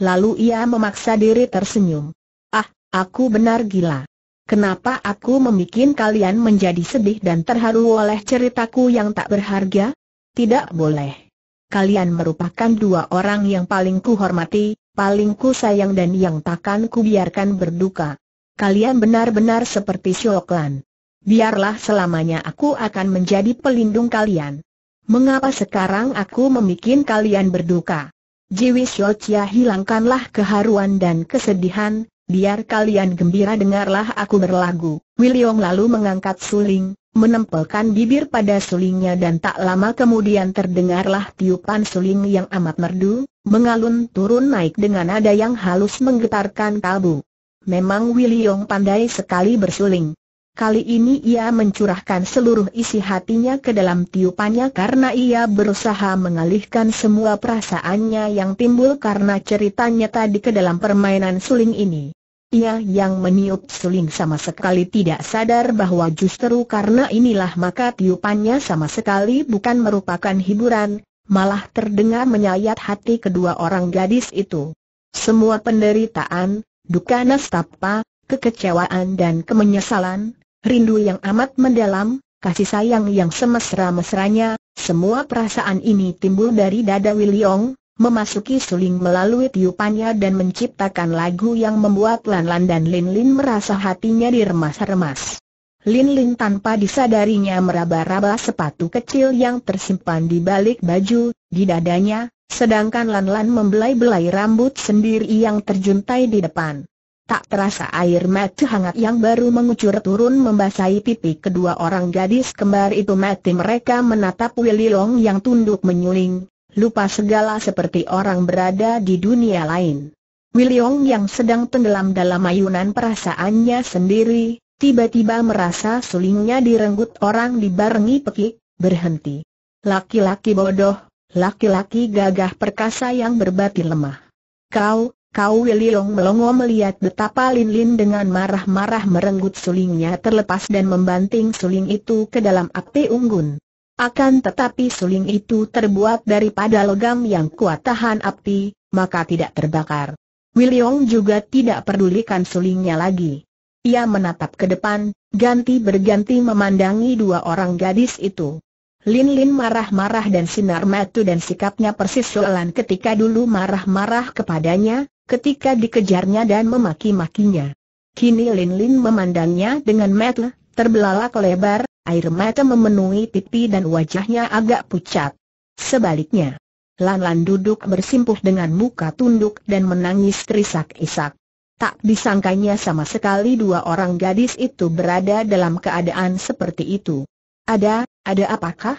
lalu ia memaksa diri tersenyum. Ah, aku benar gila. Kenapa aku membuat kalian menjadi sedih dan terharu oleh ceritaku yang tak berharga? Tidak boleh kalian merupakan dua orang yang paling kuhormati, paling kusayang dan yang takkan kubiarkan berduka. Kalian benar-benar seperti Syoklan. Biarlah selamanya aku akan menjadi pelindung kalian. Mengapa sekarang aku membuat kalian berduka? Jiwi Shochia hilangkanlah keharuan dan kesedihan, biar kalian gembira dengarlah aku berlagu. William lalu mengangkat suling, menempelkan bibir pada sulingnya dan tak lama kemudian terdengarlah tiupan suling yang amat merdu, mengalun turun naik dengan nada yang halus menggetarkan kalbu. Memang Wiliong pandai sekali bersuling. Kali ini ia mencurahkan seluruh isi hatinya ke dalam tiupannya karena ia berusaha mengalihkan semua perasaannya yang timbul karena ceritanya tadi ke dalam permainan suling ini. Ia yang meniup seling sama sekali tidak sadar bahwa justru karena inilah maka tiupannya sama sekali bukan merupakan hiburan, malah terdengar menyayat hati kedua orang gadis itu. Semua penderitaan, duka nestapa, kekecewaan dan kemenyesalan, rindu yang amat mendalam, kasih sayang yang semesra-mesranya, semua perasaan ini timbul dari dada Wiliong, memasuki suling melalui tiupannya dan menciptakan lagu yang membuat Lan Lan dan Lin Lin merasa hatinya diremas-remas. Lin Lin tanpa disadarinya meraba-raba sepatu kecil yang tersimpan di balik baju, di dadanya, sedangkan Lan Lan membelai-belai rambut sendiri yang terjuntai di depan. Tak terasa air mata hangat yang baru mengucur turun membasahi pipi kedua orang gadis kembar itu mati mereka menatap Willy Long yang tunduk menyuling, lupa segala seperti orang berada di dunia lain. Wiliong yang sedang tenggelam dalam ayunan perasaannya sendiri, tiba-tiba merasa sulingnya direnggut orang dibarengi pekik, berhenti. Laki-laki bodoh, laki-laki gagah perkasa yang berbati lemah. Kau, Kau Wiliong melongo melihat betapa Lin Lin dengan marah-marah merenggut sulingnya terlepas dan membanting suling itu ke dalam api unggun. Akan tetapi suling itu terbuat daripada logam yang kuat tahan api, maka tidak terbakar. William juga tidak pedulikan sulingnya lagi. Ia menatap ke depan, ganti berganti memandangi dua orang gadis itu. Lin Lin marah-marah dan sinar matu dan sikapnya persis soalan ketika dulu marah-marah kepadanya, ketika dikejarnya dan memaki-makinya. Kini Lin Lin memandangnya dengan mata terbelalak lebar, Air mata memenuhi pipi dan wajahnya agak pucat. Sebaliknya, Lan Lan duduk bersimpuh dengan muka tunduk dan menangis terisak-isak. Tak disangkanya sama sekali dua orang gadis itu berada dalam keadaan seperti itu. Ada, ada apakah?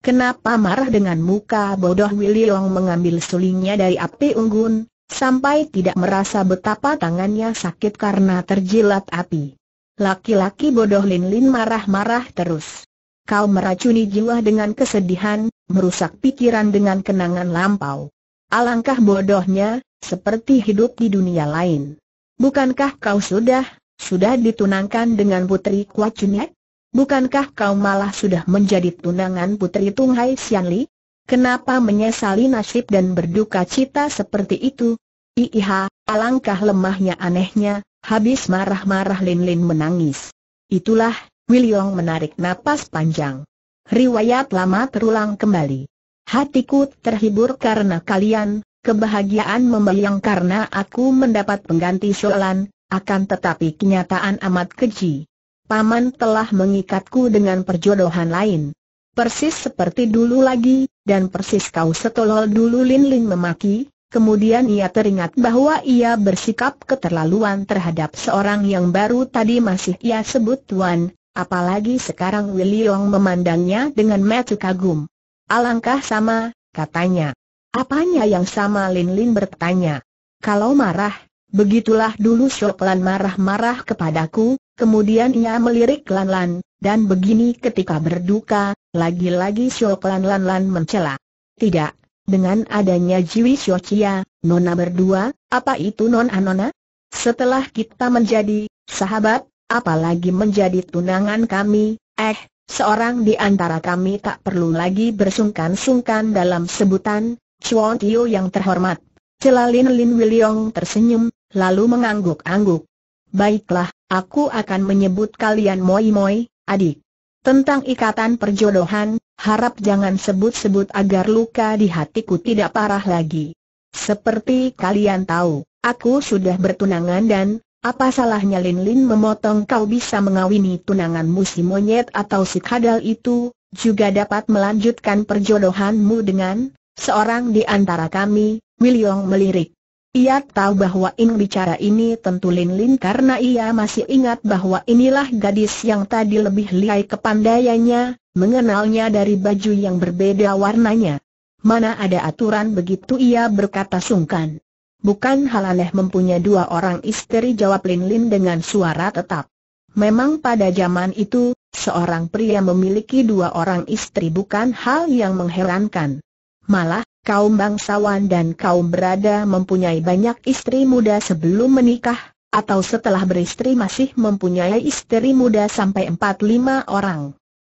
Kenapa marah dengan muka bodoh Willy Long mengambil sulingnya dari api unggun, sampai tidak merasa betapa tangannya sakit karena terjilat api. Laki-laki bodoh Lin Lin marah-marah terus. Kau meracuni jiwa dengan kesedihan, merusak pikiran dengan kenangan lampau. Alangkah bodohnya, seperti hidup di dunia lain. Bukankah kau sudah, sudah ditunangkan dengan putri Kuacunyek? Bukankah kau malah sudah menjadi tunangan putri Tung Hai Li? Kenapa menyesali nasib dan berduka cita seperti itu? Iiha, alangkah lemahnya anehnya, Habis marah-marah Lin Lin menangis. Itulah, William menarik napas panjang. Riwayat lama terulang kembali. Hatiku terhibur karena kalian, kebahagiaan membayang karena aku mendapat pengganti soalan, akan tetapi kenyataan amat keji. Paman telah mengikatku dengan perjodohan lain. Persis seperti dulu lagi, dan persis kau setolol dulu Lin Lin memaki, Kemudian ia teringat bahwa ia bersikap keterlaluan terhadap seorang yang baru tadi masih ia sebut tuan, apalagi sekarang Willy Wiliong memandangnya dengan mata kagum. Alangkah sama, katanya. Apanya yang sama Lin Lin bertanya. Kalau marah, begitulah dulu Shok Lan marah-marah kepadaku, kemudian ia melirik Lan Lan, dan begini ketika berduka, lagi-lagi Shok Lan Lan Lan mencela. Tidak, dengan adanya Jiwi Shochia, Nona berdua, apa itu non Anona? Setelah kita menjadi sahabat, apalagi menjadi tunangan kami, eh, seorang di antara kami tak perlu lagi bersungkan-sungkan dalam sebutan, Chuan Tio yang terhormat. Celalin Lin Wiliong tersenyum, lalu mengangguk-angguk. Baiklah, aku akan menyebut kalian Moi Moi, adik. Tentang ikatan perjodohan, harap jangan sebut-sebut agar luka di hatiku tidak parah lagi. Seperti kalian tahu, aku sudah bertunangan dan, apa salahnya Lin Lin memotong kau bisa mengawini tunanganmu si monyet atau si kadal itu, juga dapat melanjutkan perjodohanmu dengan, seorang di antara kami, Wiliong melirik. Ia tahu bahwa Ing bicara ini tentu Lin Lin karena ia masih ingat bahwa inilah gadis yang tadi lebih lihai kepandaiannya, mengenalnya dari baju yang berbeda warnanya. Mana ada aturan begitu ia berkata sungkan. Bukan hal aneh mempunyai dua orang istri jawab Lin Lin dengan suara tetap. Memang pada zaman itu, seorang pria memiliki dua orang istri bukan hal yang mengherankan. Malah, kaum bangsawan dan kaum berada mempunyai banyak istri muda sebelum menikah, atau setelah beristri masih mempunyai istri muda sampai empat lima orang.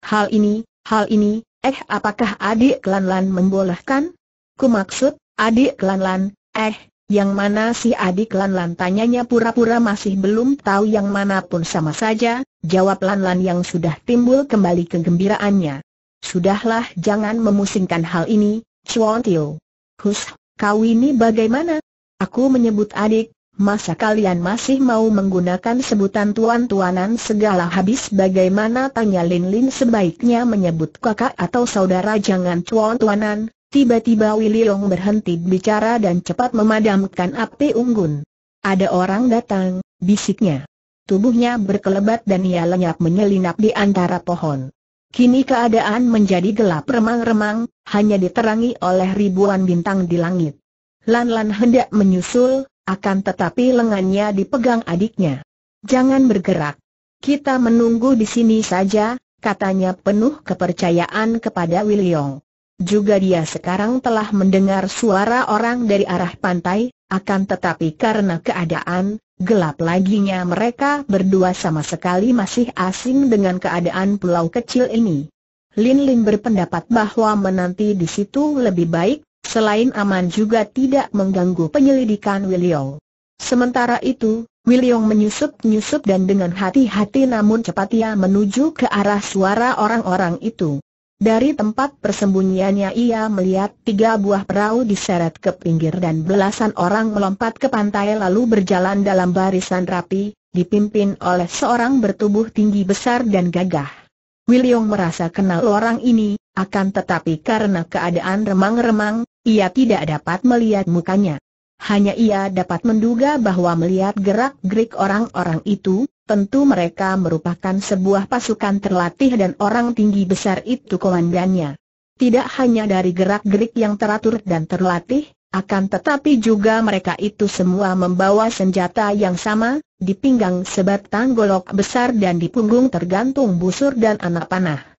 Hal ini, hal ini, eh apakah adik Lanlan membolehkan? maksud, adik Lanlan, eh, yang mana si adik Lanlan tanyanya pura-pura masih belum tahu yang mana pun sama saja, jawab Lanlan yang sudah timbul kembali kegembiraannya. Sudahlah jangan memusingkan hal ini, Chuan Tio. Hus, kau ini bagaimana? Aku menyebut adik, masa kalian masih mau menggunakan sebutan tuan-tuanan segala habis bagaimana tanya Lin Lin sebaiknya menyebut kakak atau saudara jangan tuan-tuanan, tiba-tiba Long berhenti bicara dan cepat memadamkan api unggun. Ada orang datang, bisiknya. Tubuhnya berkelebat dan ia lenyap menyelinap di antara pohon. Kini keadaan menjadi gelap remang-remang, hanya diterangi oleh ribuan bintang di langit. Lan-lan hendak menyusul, akan tetapi lengannya dipegang adiknya. Jangan bergerak. Kita menunggu di sini saja, katanya penuh kepercayaan kepada William. Juga dia sekarang telah mendengar suara orang dari arah pantai, akan tetapi karena keadaan, gelap laginya mereka berdua sama sekali masih asing dengan keadaan pulau kecil ini. Lin Lin berpendapat bahwa menanti di situ lebih baik, Selain aman juga tidak mengganggu penyelidikan Wiliong. Sementara itu, Wiliong menyusup-nyusup dan dengan hati-hati namun cepat ia menuju ke arah suara orang-orang itu. Dari tempat persembunyiannya ia melihat tiga buah perahu diseret ke pinggir dan belasan orang melompat ke pantai lalu berjalan dalam barisan rapi, dipimpin oleh seorang bertubuh tinggi besar dan gagah. Wiliong merasa kenal orang ini, akan tetapi karena keadaan remang-remang, ia tidak dapat melihat mukanya. Hanya ia dapat menduga bahwa melihat gerak-gerik orang-orang itu, tentu mereka merupakan sebuah pasukan terlatih dan orang tinggi besar itu komandannya. Tidak hanya dari gerak-gerik yang teratur dan terlatih, akan tetapi juga mereka itu semua membawa senjata yang sama, di pinggang sebatang golok besar dan di punggung tergantung busur dan anak panah.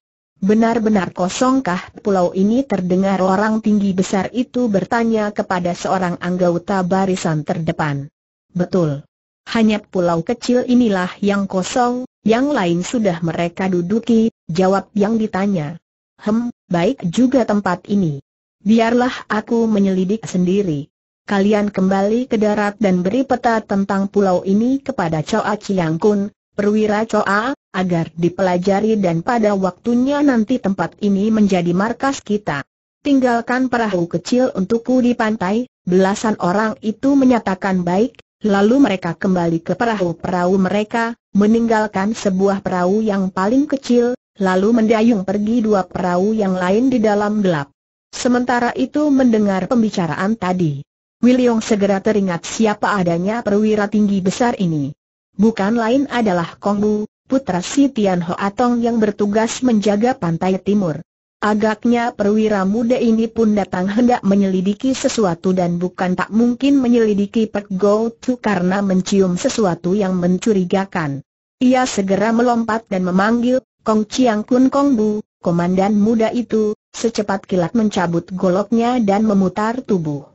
Benar-benar kosongkah pulau ini terdengar orang tinggi besar itu bertanya kepada seorang anggota barisan terdepan. Betul. Hanya pulau kecil inilah yang kosong, yang lain sudah mereka duduki, jawab yang ditanya. Hem, baik juga tempat ini. Biarlah aku menyelidik sendiri. Kalian kembali ke darat dan beri peta tentang pulau ini kepada Choa Chiang Kun, perwira coa agar dipelajari dan pada waktunya nanti tempat ini menjadi markas kita. Tinggalkan perahu kecil untukku di pantai, belasan orang itu menyatakan baik, lalu mereka kembali ke perahu-perahu mereka, meninggalkan sebuah perahu yang paling kecil, lalu mendayung pergi dua perahu yang lain di dalam gelap. Sementara itu mendengar pembicaraan tadi, William segera teringat siapa adanya perwira tinggi besar ini bukan lain adalah Kong Bu, putra si Tian Ho Atong yang bertugas menjaga pantai timur. Agaknya perwira muda ini pun datang hendak menyelidiki sesuatu dan bukan tak mungkin menyelidiki Pek Go Tu karena mencium sesuatu yang mencurigakan. Ia segera melompat dan memanggil, Kong Chiang Kun Kong Bu, komandan muda itu, secepat kilat mencabut goloknya dan memutar tubuh.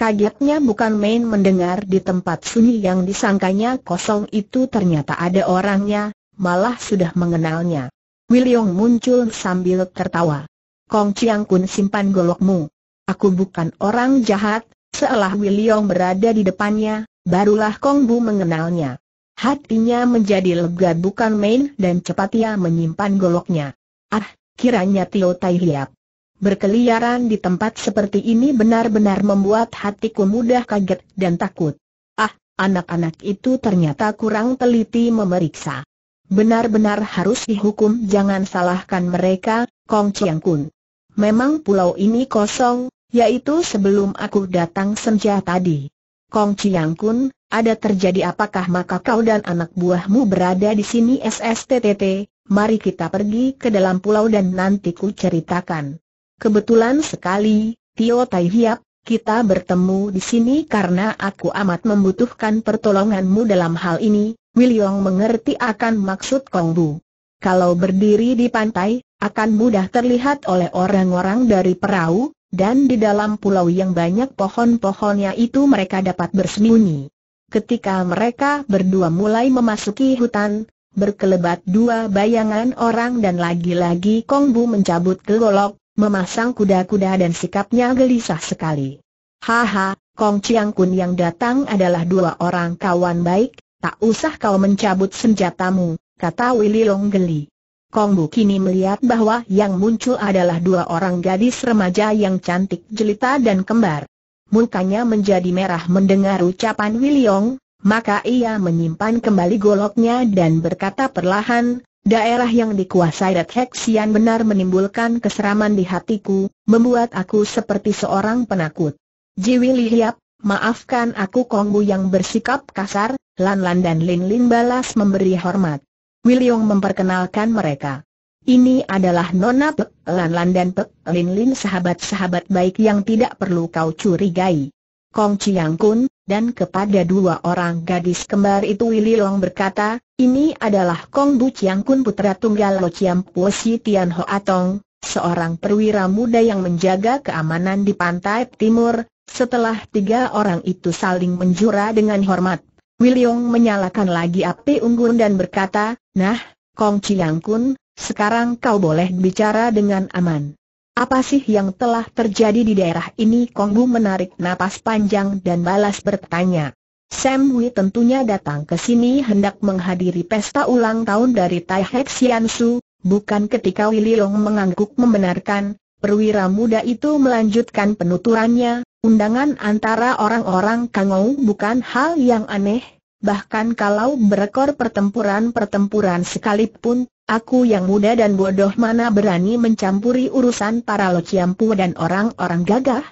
Kagetnya bukan main mendengar di tempat sunyi yang disangkanya kosong itu ternyata ada orangnya, malah sudah mengenalnya. Wiliong muncul sambil tertawa. Kong Chiang Kun simpan golokmu. Aku bukan orang jahat, seolah Wiliong berada di depannya, barulah Kong Bu mengenalnya. Hatinya menjadi lega bukan main dan cepat ia menyimpan goloknya. Ah, kiranya Tio Tai Hiap. Berkeliaran di tempat seperti ini benar-benar membuat hatiku mudah kaget dan takut. Ah, anak-anak itu ternyata kurang teliti memeriksa. Benar-benar harus dihukum jangan salahkan mereka, Kong Chiang Kun. Memang pulau ini kosong, yaitu sebelum aku datang senja tadi. Kong Chiang Kun, ada terjadi apakah maka kau dan anak buahmu berada di sini SSTTT, mari kita pergi ke dalam pulau dan nanti ku ceritakan. Kebetulan sekali, Tio Tai Hiap, kita bertemu di sini karena aku amat membutuhkan pertolonganmu dalam hal ini, William mengerti akan maksud Kong Bu. Kalau berdiri di pantai, akan mudah terlihat oleh orang-orang dari perahu, dan di dalam pulau yang banyak pohon-pohonnya itu mereka dapat bersembunyi. Ketika mereka berdua mulai memasuki hutan, berkelebat dua bayangan orang dan lagi-lagi Kong Bu mencabut ke golok, memasang kuda-kuda dan sikapnya gelisah sekali. Haha, Kong Chiang Kun yang datang adalah dua orang kawan baik, tak usah kau mencabut senjatamu, kata Willy Long geli. Kong Bu kini melihat bahwa yang muncul adalah dua orang gadis remaja yang cantik jelita dan kembar. Mukanya menjadi merah mendengar ucapan Willy Long, maka ia menyimpan kembali goloknya dan berkata perlahan, Daerah yang dikuasai Red Hexian benar menimbulkan keseraman di hatiku, membuat aku seperti seorang penakut. Jiwi Lihiap, maafkan aku Kongbu yang bersikap kasar, Lan Lan dan Lin Lin balas memberi hormat. Wiliong memperkenalkan mereka. Ini adalah Nona Pek, Lan Lan dan Pek, Lin Lin sahabat-sahabat baik yang tidak perlu kau curigai. Kong Chiang Kun, dan kepada dua orang gadis kembar itu Willy Long berkata, ini adalah Kong Bu Chiang Kun putra tunggal Lo Chiam Po Si Tian Ho Atong, seorang perwira muda yang menjaga keamanan di pantai timur, setelah tiga orang itu saling menjura dengan hormat. Willy Long menyalakan lagi api unggun dan berkata, Nah, Kong Chiang Kun, sekarang kau boleh bicara dengan aman. Apa sih yang telah terjadi di daerah ini? Kong Bu menarik napas panjang dan balas bertanya. Sam Wei tentunya datang ke sini hendak menghadiri pesta ulang tahun dari Tai Hek Sian Su, bukan ketika Willy Long mengangguk membenarkan, perwira muda itu melanjutkan penuturannya, undangan antara orang-orang Kangou bukan hal yang aneh, bahkan kalau berekor pertempuran-pertempuran sekalipun, Aku yang muda dan bodoh mana berani mencampuri urusan para lociampu dan orang-orang gagah?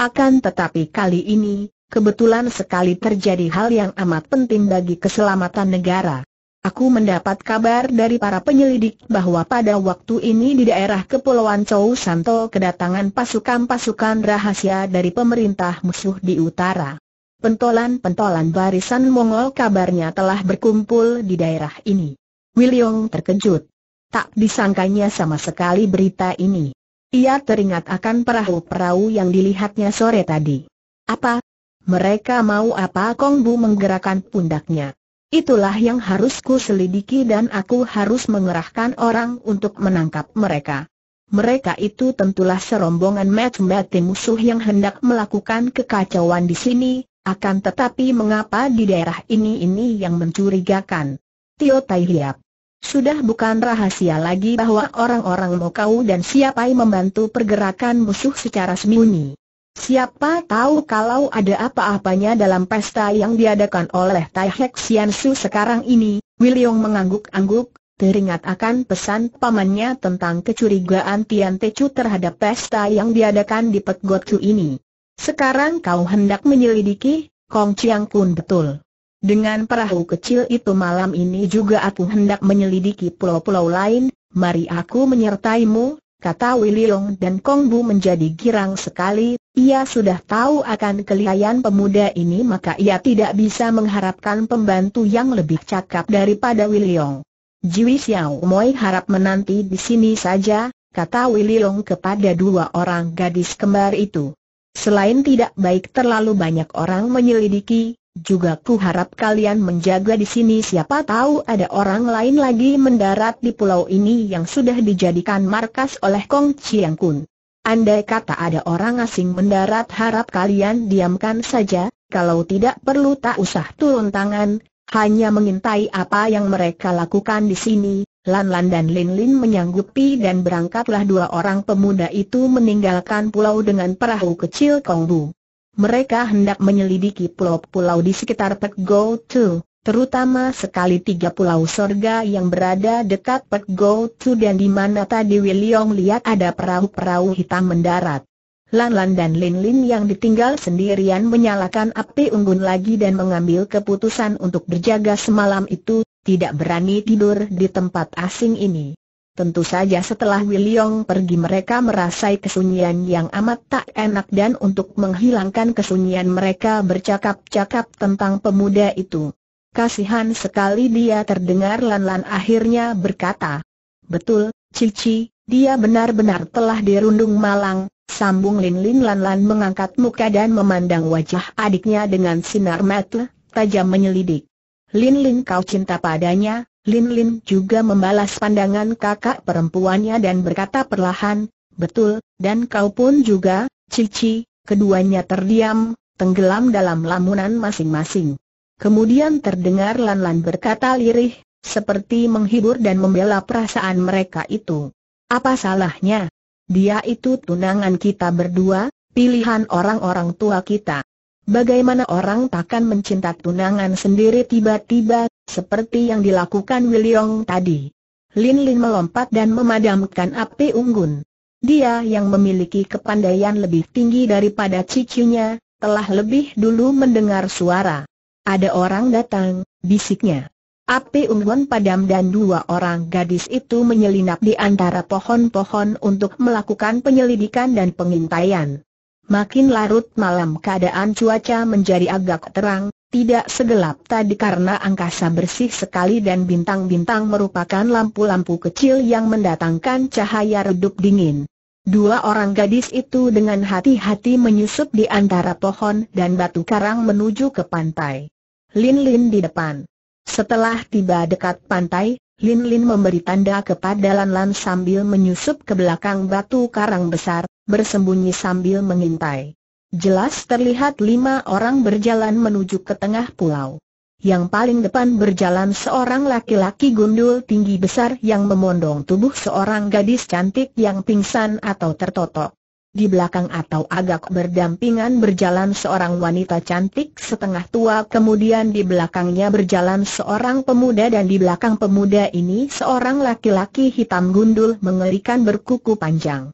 Akan tetapi kali ini, kebetulan sekali terjadi hal yang amat penting bagi keselamatan negara. Aku mendapat kabar dari para penyelidik bahwa pada waktu ini di daerah Kepulauan Chow Santo kedatangan pasukan-pasukan rahasia dari pemerintah musuh di utara. Pentolan-pentolan barisan Mongol kabarnya telah berkumpul di daerah ini. Wiliong terkejut. Tak disangkanya sama sekali berita ini. Ia teringat akan perahu-perahu yang dilihatnya sore tadi. Apa? Mereka mau apa Kong Bu menggerakkan pundaknya. Itulah yang harus ku selidiki dan aku harus mengerahkan orang untuk menangkap mereka. Mereka itu tentulah serombongan mati-mati musuh yang hendak melakukan kekacauan di sini, akan tetapi mengapa di daerah ini ini yang mencurigakan. Tio Tai Hiap sudah bukan rahasia lagi bahwa orang-orang Mokau dan siapa yang membantu pergerakan musuh secara sembunyi. Siapa tahu kalau ada apa-apanya dalam pesta yang diadakan oleh Tai Hek Sian Su sekarang ini, Wiliong mengangguk-angguk, teringat akan pesan pamannya tentang kecurigaan Tian Techu terhadap pesta yang diadakan di Pek Chu ini. Sekarang kau hendak menyelidiki, Kong Chiang Kun betul. Dengan perahu kecil itu malam ini juga aku hendak menyelidiki pulau-pulau lain, mari aku menyertaimu, kata Wiliong dan Kongbu menjadi girang sekali, ia sudah tahu akan kelihayan pemuda ini maka ia tidak bisa mengharapkan pembantu yang lebih cakap daripada Wiliong. Jiwi Xiao Moi harap menanti di sini saja, kata Wiliong kepada dua orang gadis kembar itu. Selain tidak baik terlalu banyak orang menyelidiki, juga ku harap kalian menjaga di sini siapa tahu ada orang lain lagi mendarat di pulau ini yang sudah dijadikan markas oleh Kong Chiang Kun. Andai kata ada orang asing mendarat harap kalian diamkan saja, kalau tidak perlu tak usah turun tangan, hanya mengintai apa yang mereka lakukan di sini. Lan Lan dan Lin Lin menyanggupi dan berangkatlah dua orang pemuda itu meninggalkan pulau dengan perahu kecil Kongbu. Mereka hendak menyelidiki pulau-pulau di sekitar Pek Go Tu, terutama sekali tiga pulau sorga yang berada dekat Pek Go Tu dan di mana tadi Wiliong lihat ada perahu-perahu hitam mendarat. Lan Lan dan Lin Lin yang ditinggal sendirian menyalakan api unggun lagi dan mengambil keputusan untuk berjaga semalam itu, tidak berani tidur di tempat asing ini. Tentu saja setelah Wiliong pergi mereka merasai kesunyian yang amat tak enak dan untuk menghilangkan kesunyian mereka bercakap-cakap tentang pemuda itu. Kasihan sekali dia terdengar Lan-Lan akhirnya berkata, Betul, Cici, dia benar-benar telah dirundung malang, sambung Lin-Lin Lan-Lan mengangkat muka dan memandang wajah adiknya dengan sinar mata, tajam menyelidik. Lin-Lin kau cinta padanya, Lin Lin juga membalas pandangan kakak perempuannya dan berkata perlahan, betul, dan kau pun juga, Cici, keduanya terdiam, tenggelam dalam lamunan masing-masing. Kemudian terdengar Lan Lan berkata lirih, seperti menghibur dan membela perasaan mereka itu. Apa salahnya? Dia itu tunangan kita berdua, pilihan orang-orang tua kita. Bagaimana orang takkan mencinta tunangan sendiri tiba-tiba seperti yang dilakukan Wiliong tadi. Lin Lin melompat dan memadamkan api unggun. Dia yang memiliki kepandaian lebih tinggi daripada Cicinya, telah lebih dulu mendengar suara. Ada orang datang, bisiknya. Api unggun padam dan dua orang gadis itu menyelinap di antara pohon-pohon untuk melakukan penyelidikan dan pengintaian. Makin larut malam keadaan cuaca menjadi agak terang, tidak segelap tadi karena angkasa bersih sekali dan bintang-bintang merupakan lampu-lampu kecil yang mendatangkan cahaya redup dingin. Dua orang gadis itu dengan hati-hati menyusup di antara pohon dan batu karang menuju ke pantai. Lin Lin di depan. Setelah tiba dekat pantai, Lin Lin memberi tanda kepada Lan Lan sambil menyusup ke belakang batu karang besar, bersembunyi sambil mengintai. Jelas terlihat lima orang berjalan menuju ke tengah pulau. Yang paling depan berjalan seorang laki-laki gundul tinggi besar yang memondong tubuh seorang gadis cantik yang pingsan atau tertotok. Di belakang atau agak berdampingan berjalan seorang wanita cantik setengah tua kemudian di belakangnya berjalan seorang pemuda dan di belakang pemuda ini seorang laki-laki hitam gundul mengerikan berkuku panjang.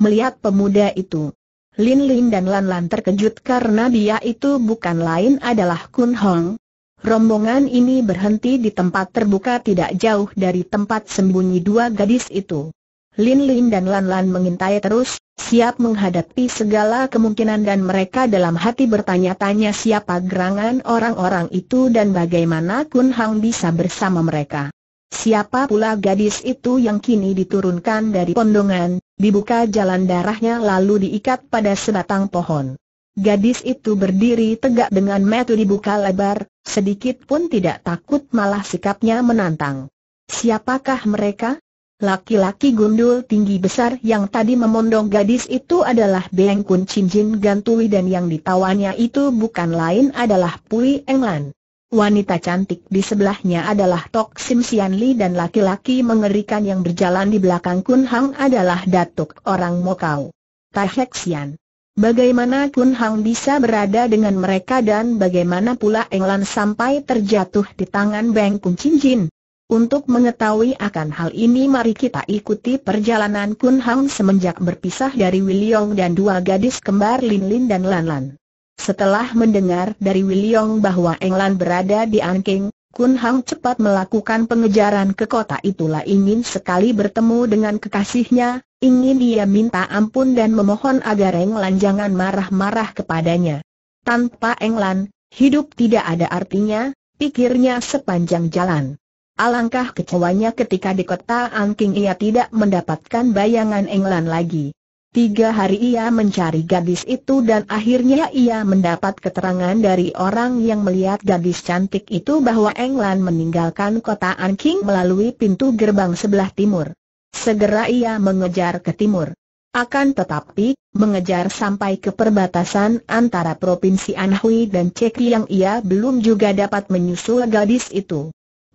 Melihat pemuda itu, Lin Lin dan Lan Lan terkejut karena dia itu bukan lain adalah Kun Hong. Rombongan ini berhenti di tempat terbuka tidak jauh dari tempat sembunyi dua gadis itu. Lin Lin dan Lan Lan mengintai terus, siap menghadapi segala kemungkinan dan mereka dalam hati bertanya-tanya siapa gerangan orang-orang itu dan bagaimana Kun Hang bisa bersama mereka. Siapa pula gadis itu yang kini diturunkan dari pondongan, Dibuka jalan darahnya lalu diikat pada sebatang pohon. Gadis itu berdiri tegak dengan metu dibuka lebar, sedikit pun tidak takut malah sikapnya menantang. Siapakah mereka? Laki-laki gundul tinggi besar yang tadi memondong gadis itu adalah Beng Kun Chin Jin Gantui dan yang ditawannya itu bukan lain adalah Pui Englan. Wanita cantik di sebelahnya adalah Tok Sim Sian Li dan laki-laki mengerikan yang berjalan di belakang Kun Hang adalah Datuk Orang Mokau. Hek Sian. Bagaimana Kun Hang bisa berada dengan mereka dan bagaimana pula Englan sampai terjatuh di tangan Beng Kung Chin Jin? Untuk mengetahui akan hal ini mari kita ikuti perjalanan Kun Hang semenjak berpisah dari Wiliong dan dua gadis kembar Lin Lin dan Lan Lan. Setelah mendengar dari Wiliong bahwa Englan berada di Anking, Kun Hang cepat melakukan pengejaran ke kota itulah ingin sekali bertemu dengan kekasihnya, ingin ia minta ampun dan memohon agar Englan jangan marah-marah kepadanya. Tanpa Englan, hidup tidak ada artinya, pikirnya sepanjang jalan. Alangkah kecewanya ketika di kota Angking ia tidak mendapatkan bayangan Englan lagi. Tiga hari ia mencari gadis itu dan akhirnya ia mendapat keterangan dari orang yang melihat gadis cantik itu bahwa Englan meninggalkan kota Anqing melalui pintu gerbang sebelah timur. Segera ia mengejar ke timur. Akan tetapi, mengejar sampai ke perbatasan antara Provinsi Anhui dan Ceki yang ia belum juga dapat menyusul gadis itu.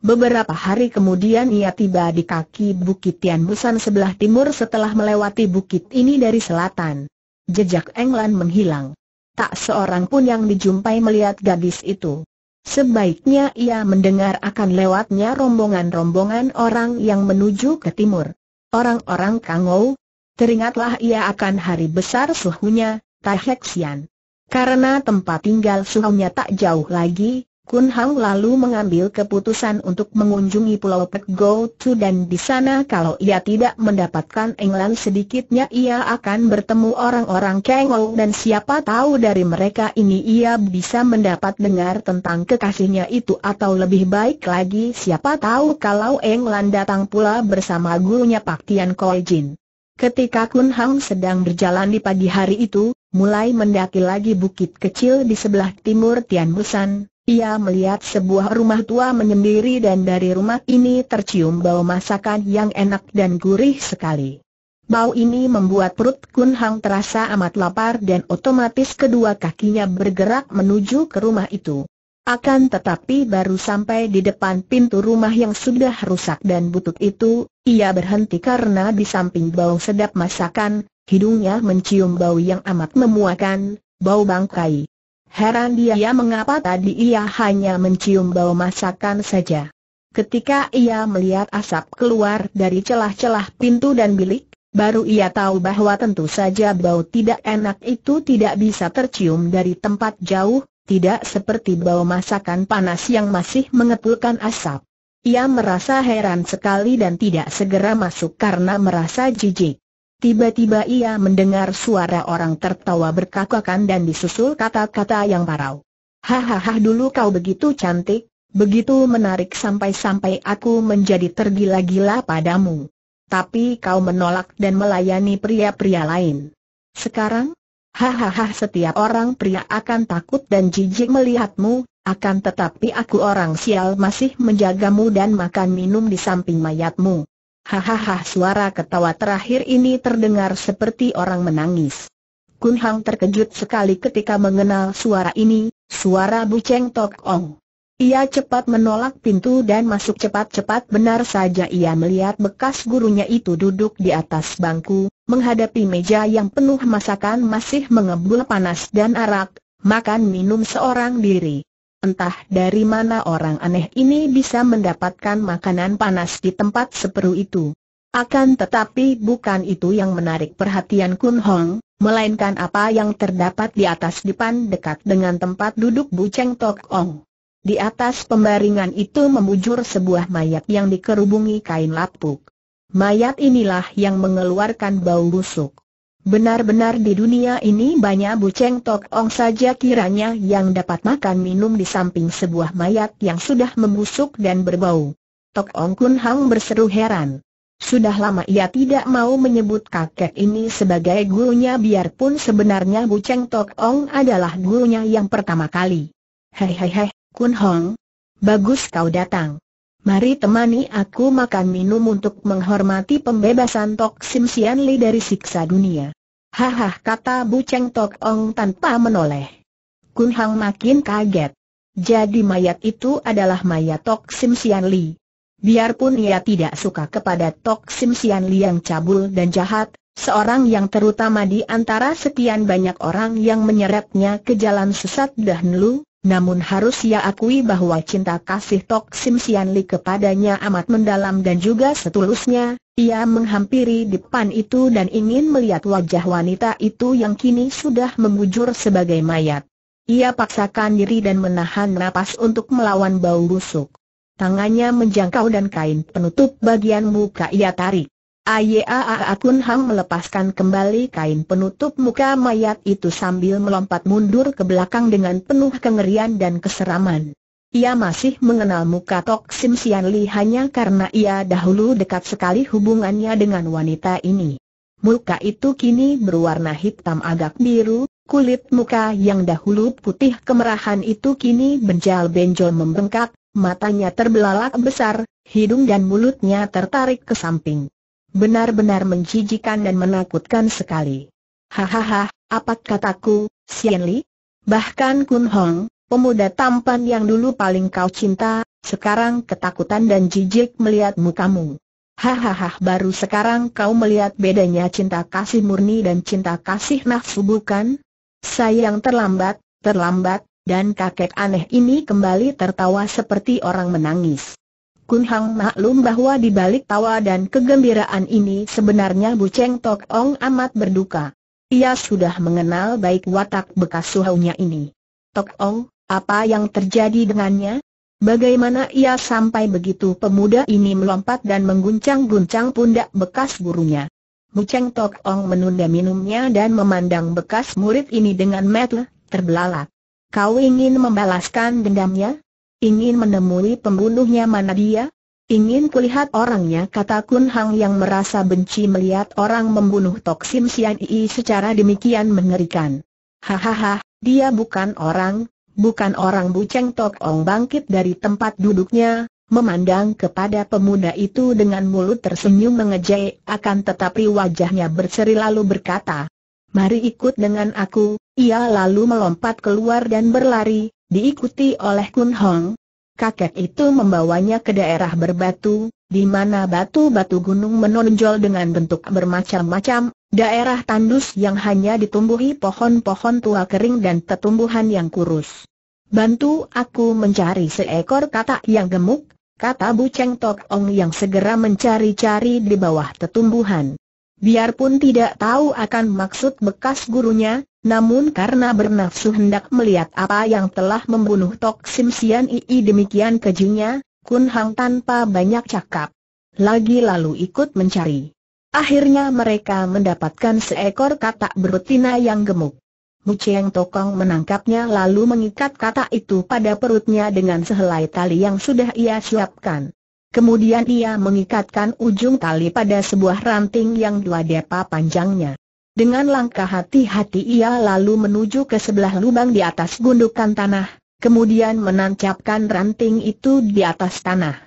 Beberapa hari kemudian ia tiba di kaki Bukit Tian Busan sebelah timur setelah melewati bukit ini dari selatan. Jejak Englan menghilang. Tak seorang pun yang dijumpai melihat gadis itu. Sebaiknya ia mendengar akan lewatnya rombongan-rombongan orang yang menuju ke timur. Orang-orang Kangou, teringatlah ia akan hari besar suhunya, Tahexian. Karena tempat tinggal suhunya tak jauh lagi, Kun Hang lalu mengambil keputusan untuk mengunjungi Pulau Pek Go Tu dan di sana kalau ia tidak mendapatkan England sedikitnya ia akan bertemu orang-orang Kengou dan siapa tahu dari mereka ini ia bisa mendapat dengar tentang kekasihnya itu atau lebih baik lagi siapa tahu kalau England datang pula bersama gurunya Pak Tian Koi Jin. Ketika Kun Hang sedang berjalan di pagi hari itu, mulai mendaki lagi bukit kecil di sebelah timur Tian Busan, ia melihat sebuah rumah tua menyendiri dan dari rumah ini tercium bau masakan yang enak dan gurih sekali. Bau ini membuat perut Kun Hang terasa amat lapar dan otomatis kedua kakinya bergerak menuju ke rumah itu. Akan tetapi baru sampai di depan pintu rumah yang sudah rusak dan butut itu, ia berhenti karena di samping bau sedap masakan, hidungnya mencium bau yang amat memuakan, bau bangkai. Heran dia ya, mengapa tadi ia hanya mencium bau masakan saja. Ketika ia melihat asap keluar dari celah-celah pintu dan bilik, baru ia tahu bahwa tentu saja bau tidak enak itu tidak bisa tercium dari tempat jauh, tidak seperti bau masakan panas yang masih mengepulkan asap. Ia merasa heran sekali dan tidak segera masuk karena merasa jijik. Tiba-tiba ia mendengar suara orang tertawa berkakakan dan disusul kata-kata yang parau. Hahaha dulu kau begitu cantik, begitu menarik sampai-sampai aku menjadi tergila-gila padamu. Tapi kau menolak dan melayani pria-pria lain. Sekarang? Hahaha setiap orang pria akan takut dan jijik melihatmu, akan tetapi aku orang sial masih menjagamu dan makan minum di samping mayatmu. Hahaha suara ketawa terakhir ini terdengar seperti orang menangis. Kun Hang terkejut sekali ketika mengenal suara ini, suara Bu Cheng Tok Ong. Ia cepat menolak pintu dan masuk cepat-cepat benar saja ia melihat bekas gurunya itu duduk di atas bangku, menghadapi meja yang penuh masakan masih mengebul panas dan arak, makan minum seorang diri. Entah dari mana orang aneh ini bisa mendapatkan makanan panas di tempat seperu itu. Akan tetapi bukan itu yang menarik perhatian Kun Hong, melainkan apa yang terdapat di atas dipan dekat dengan tempat duduk Bu Cheng Tok Ong. Di atas pembaringan itu membujur sebuah mayat yang dikerubungi kain lapuk. Mayat inilah yang mengeluarkan bau busuk. Benar-benar di dunia ini banyak buceng tok ong saja kiranya yang dapat makan minum di samping sebuah mayat yang sudah membusuk dan berbau. Tok ong kun hang berseru heran. Sudah lama ia tidak mau menyebut kakek ini sebagai gurunya biarpun sebenarnya buceng tok ong adalah gurunya yang pertama kali. Hei hei hei, kun hong. Bagus kau datang. Mari temani aku makan minum untuk menghormati pembebasan Tok Sim Sian Li dari siksa dunia. Hahah kata Bu Cheng Tok Ong tanpa menoleh. Kun Hang makin kaget. Jadi mayat itu adalah mayat Tok Sim Sian Li. Biarpun ia tidak suka kepada Tok Sim Sian Li yang cabul dan jahat, seorang yang terutama di antara sekian banyak orang yang menyeretnya ke jalan sesat dahulu, namun harus ia akui bahwa cinta kasih Tok Sim Sian Li kepadanya amat mendalam dan juga setulusnya, ia menghampiri depan itu dan ingin melihat wajah wanita itu yang kini sudah membujur sebagai mayat. Ia paksakan diri dan menahan napas untuk melawan bau busuk. Tangannya menjangkau dan kain penutup bagian muka ia tarik. Ayaa Kun Hang melepaskan kembali kain penutup muka mayat itu sambil melompat mundur ke belakang dengan penuh kengerian dan keseraman. Ia masih mengenal muka Tok Sim Sian Li hanya karena ia dahulu dekat sekali hubungannya dengan wanita ini. Muka itu kini berwarna hitam agak biru, kulit muka yang dahulu putih kemerahan itu kini benjal-benjol membengkak, matanya terbelalak besar, hidung dan mulutnya tertarik ke samping. Benar-benar menjijikan dan menakutkan sekali. Hahaha, apa kataku, Xian Bahkan Kun Hong, pemuda tampan yang dulu paling kau cinta, sekarang ketakutan dan jijik melihat mukamu. Hahaha baru sekarang kau melihat bedanya cinta kasih murni dan cinta kasih nafsu bukan? Sayang terlambat, terlambat, dan kakek aneh ini kembali tertawa seperti orang menangis. Kun Hang maklum bahwa di balik tawa dan kegembiraan ini sebenarnya Bu Cheng Tok Ong amat berduka. Ia sudah mengenal baik watak bekas suhunya ini. Tok Ong, apa yang terjadi dengannya? Bagaimana ia sampai begitu pemuda ini melompat dan mengguncang-guncang pundak bekas gurunya? Bu Cheng Tok Ong menunda minumnya dan memandang bekas murid ini dengan metel, terbelalak. Kau ingin membalaskan dendamnya? Ingin menemui pembunuhnya mana dia? Ingin kulihat orangnya kata Kun Hang yang merasa benci melihat orang membunuh Tok Sim Sian Ii secara demikian mengerikan. Hahaha, dia bukan orang, bukan orang buceng Tok Ong bangkit dari tempat duduknya, memandang kepada pemuda itu dengan mulut tersenyum mengejek, akan tetapi wajahnya berseri lalu berkata, Mari ikut dengan aku, ia lalu melompat keluar dan berlari, diikuti oleh Kun Hong. Kakek itu membawanya ke daerah berbatu, di mana batu-batu gunung menonjol dengan bentuk bermacam-macam, daerah tandus yang hanya ditumbuhi pohon-pohon tua kering dan tetumbuhan yang kurus. Bantu aku mencari seekor katak yang gemuk, kata Bu Cheng Tok Ong yang segera mencari-cari di bawah tetumbuhan. Biarpun tidak tahu akan maksud bekas gurunya, namun karena bernafsu hendak melihat apa yang telah membunuh Tok Sim Sian Ii demikian kejunya, Kun Hang tanpa banyak cakap. Lagi lalu ikut mencari. Akhirnya mereka mendapatkan seekor katak berutina yang gemuk. Mu Cheng Tokong menangkapnya lalu mengikat katak itu pada perutnya dengan sehelai tali yang sudah ia siapkan. Kemudian ia mengikatkan ujung tali pada sebuah ranting yang dua depa panjangnya. Dengan langkah hati-hati ia lalu menuju ke sebelah lubang di atas gundukan tanah, kemudian menancapkan ranting itu di atas tanah.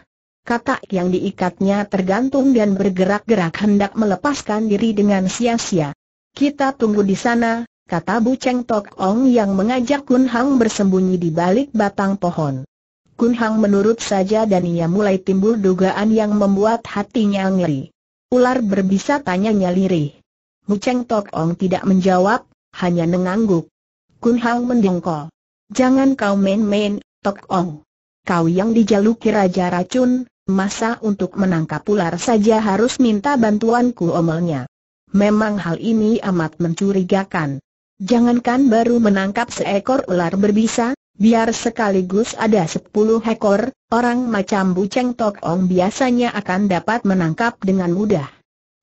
Katak yang diikatnya tergantung dan bergerak-gerak hendak melepaskan diri dengan sia-sia. Kita tunggu di sana, kata Bu Cheng Tok Ong yang mengajak Kun Hang bersembunyi di balik batang pohon. Kun Hang menurut saja dan ia mulai timbul dugaan yang membuat hatinya ngeri. Ular berbisa tanya lirih. Mu Cheng Tok Ong tidak menjawab, hanya mengangguk. Kun Hang mendengkol. Jangan kau main-main, Tok Ong. Kau yang dijaluki Raja Racun, masa untuk menangkap ular saja harus minta bantuanku omelnya. Memang hal ini amat mencurigakan. Jangankan baru menangkap seekor ular berbisa, Biar sekaligus ada sepuluh ekor, orang macam Buceng Tok Ong biasanya akan dapat menangkap dengan mudah.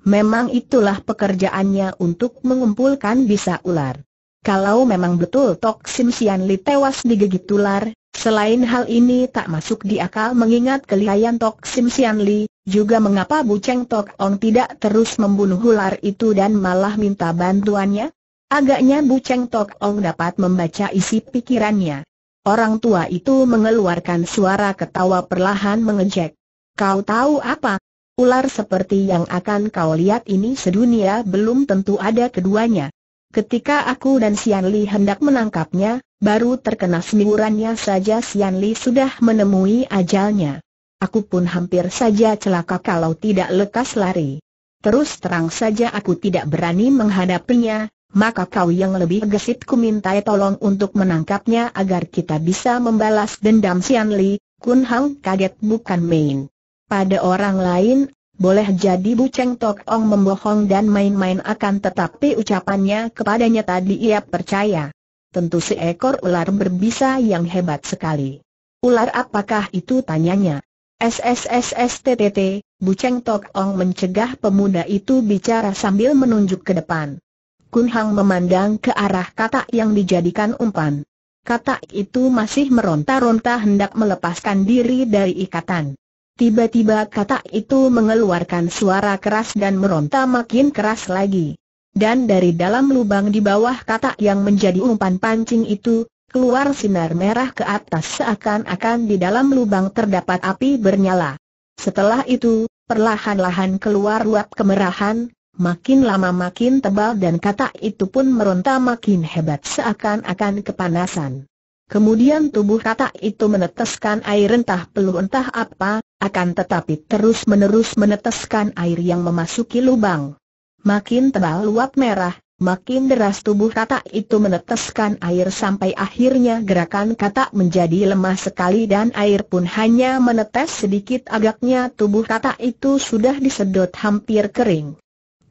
Memang itulah pekerjaannya untuk mengumpulkan bisa ular. Kalau memang betul Tok Sim Sian Li tewas digigit ular, selain hal ini tak masuk di akal mengingat kelihayan Tok Sim Sian Li, juga mengapa Buceng Tok Ong tidak terus membunuh ular itu dan malah minta bantuannya? Agaknya Buceng Tok Ong dapat membaca isi pikirannya. Orang tua itu mengeluarkan suara ketawa perlahan mengejek. Kau tahu apa? Ular seperti yang akan kau lihat ini sedunia belum tentu ada keduanya. Ketika aku dan Sian Li hendak menangkapnya, baru terkena semburannya saja Sian Li sudah menemui ajalnya. Aku pun hampir saja celaka kalau tidak lekas lari. Terus terang saja aku tidak berani menghadapinya, maka kau yang lebih gesit ku minta tolong untuk menangkapnya agar kita bisa membalas dendam Sian Li, Kun Hang kaget bukan main. Pada orang lain, boleh jadi Bu Cheng Tok Ong membohong dan main-main akan tetapi ucapannya kepadanya tadi ia percaya. Tentu seekor ular berbisa yang hebat sekali. Ular apakah itu tanyanya? SSSSTTT, Bu Cheng Tok Ong mencegah pemuda itu bicara sambil menunjuk ke depan. Kun Hang memandang ke arah katak yang dijadikan umpan. Katak itu masih meronta-ronta hendak melepaskan diri dari ikatan. Tiba-tiba katak itu mengeluarkan suara keras dan meronta makin keras lagi. Dan dari dalam lubang di bawah katak yang menjadi umpan pancing itu, keluar sinar merah ke atas seakan-akan di dalam lubang terdapat api bernyala. Setelah itu, perlahan-lahan keluar uap kemerahan, Makin lama makin tebal dan kata itu pun meronta makin hebat seakan-akan kepanasan. Kemudian tubuh kata itu meneteskan air entah peluh entah apa, akan tetapi terus-menerus meneteskan air yang memasuki lubang. Makin tebal luap merah, Makin deras tubuh kata itu meneteskan air sampai akhirnya gerakan kata menjadi lemah sekali dan air pun hanya menetes sedikit agaknya tubuh kata itu sudah disedot hampir kering.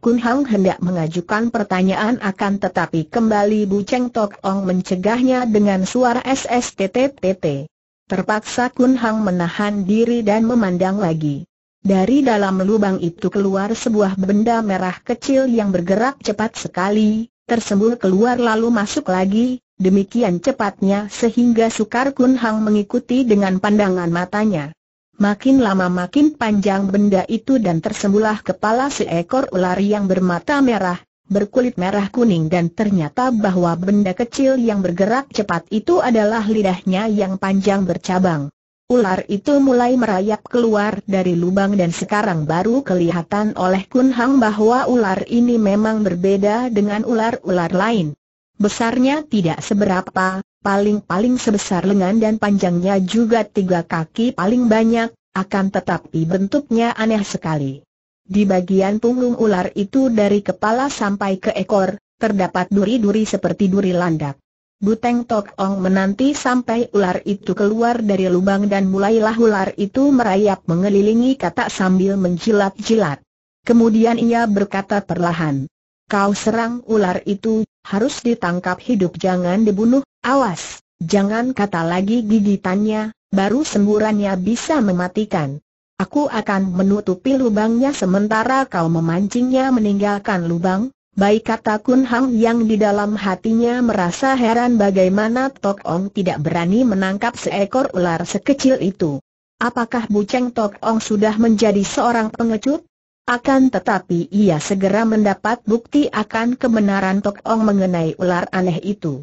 Kun Hang hendak mengajukan pertanyaan akan tetapi kembali Bu Cheng Tok Ong mencegahnya dengan suara SSTTTT. Terpaksa Kun Hang menahan diri dan memandang lagi. Dari dalam lubang itu keluar sebuah benda merah kecil yang bergerak cepat sekali, tersembul keluar lalu masuk lagi, demikian cepatnya sehingga Sukar Kun Hang mengikuti dengan pandangan matanya. Makin lama makin panjang benda itu dan tersembulah kepala seekor ular yang bermata merah, berkulit merah kuning dan ternyata bahwa benda kecil yang bergerak cepat itu adalah lidahnya yang panjang bercabang. Ular itu mulai merayap keluar dari lubang dan sekarang baru kelihatan oleh Kun Hang bahwa ular ini memang berbeda dengan ular-ular lain. Besarnya tidak seberapa, paling-paling sebesar lengan dan panjangnya juga tiga kaki paling banyak, akan tetapi bentuknya aneh sekali. Di bagian punggung ular itu dari kepala sampai ke ekor, terdapat duri-duri seperti duri landak. Buteng Tok Ong menanti sampai ular itu keluar dari lubang dan mulailah ular itu merayap mengelilingi katak sambil menjilat-jilat. Kemudian ia berkata perlahan, Kau serang ular itu, harus ditangkap hidup jangan dibunuh, Awas, jangan kata lagi gigitannya, baru semburannya bisa mematikan. Aku akan menutupi lubangnya sementara kau memancingnya meninggalkan lubang, Baik kata Kun Hang yang di dalam hatinya merasa heran bagaimana Tok Ong tidak berani menangkap seekor ular sekecil itu. Apakah Buceng Tok Ong sudah menjadi seorang pengecut? Akan tetapi ia segera mendapat bukti akan kebenaran Tok Ong mengenai ular aneh itu.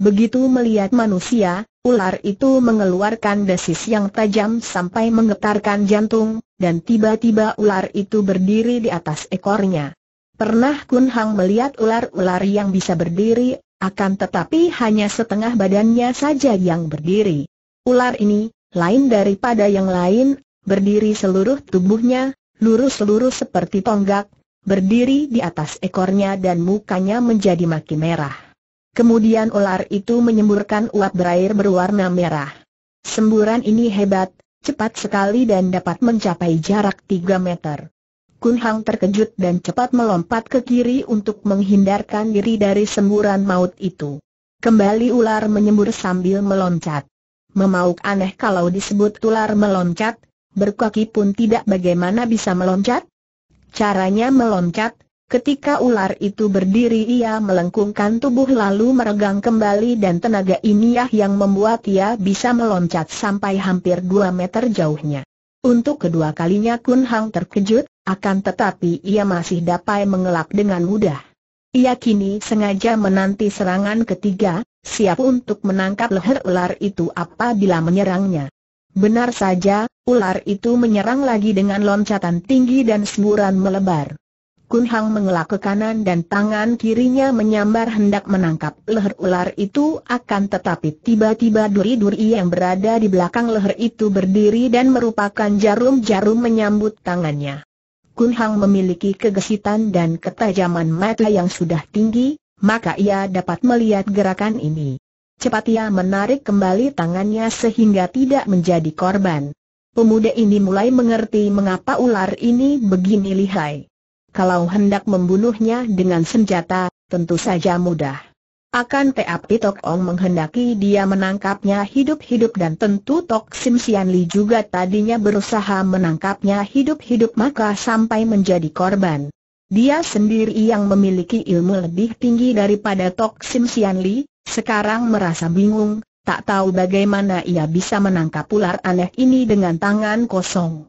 Begitu melihat manusia, ular itu mengeluarkan desis yang tajam sampai menggetarkan jantung, dan tiba-tiba ular itu berdiri di atas ekornya. Pernah Kun Hang melihat ular-ular yang bisa berdiri, akan tetapi hanya setengah badannya saja yang berdiri. Ular ini, lain daripada yang lain, berdiri seluruh tubuhnya, lurus-lurus seperti tonggak, berdiri di atas ekornya dan mukanya menjadi makin merah. Kemudian ular itu menyemburkan uap berair berwarna merah. Semburan ini hebat, cepat sekali dan dapat mencapai jarak 3 meter. Kun Hang terkejut dan cepat melompat ke kiri untuk menghindarkan diri dari semburan maut itu. Kembali ular menyembur sambil meloncat. Memauk aneh kalau disebut ular meloncat, berkaki pun tidak bagaimana bisa meloncat. Caranya meloncat, Ketika ular itu berdiri ia melengkungkan tubuh lalu meregang kembali dan tenaga inilah yang membuat ia bisa meloncat sampai hampir 2 meter jauhnya. Untuk kedua kalinya Kun Hang terkejut, akan tetapi ia masih dapat mengelak dengan mudah. Ia kini sengaja menanti serangan ketiga, siap untuk menangkap leher ular itu apabila menyerangnya. Benar saja, ular itu menyerang lagi dengan loncatan tinggi dan semburan melebar. Kun Hang mengelak ke kanan dan tangan kirinya menyambar hendak menangkap leher ular itu akan tetapi tiba-tiba duri-duri yang berada di belakang leher itu berdiri dan merupakan jarum-jarum menyambut tangannya. Kun Hang memiliki kegesitan dan ketajaman mata yang sudah tinggi, maka ia dapat melihat gerakan ini. Cepat ia menarik kembali tangannya sehingga tidak menjadi korban. Pemuda ini mulai mengerti mengapa ular ini begini lihai. Kalau hendak membunuhnya dengan senjata, tentu saja mudah. Akan tapi Tok Ong menghendaki dia menangkapnya hidup-hidup dan tentu Tok Sim Sian Li juga tadinya berusaha menangkapnya hidup-hidup maka sampai menjadi korban. Dia sendiri yang memiliki ilmu lebih tinggi daripada Tok Sim Sian Li, sekarang merasa bingung, tak tahu bagaimana ia bisa menangkap ular aneh ini dengan tangan kosong.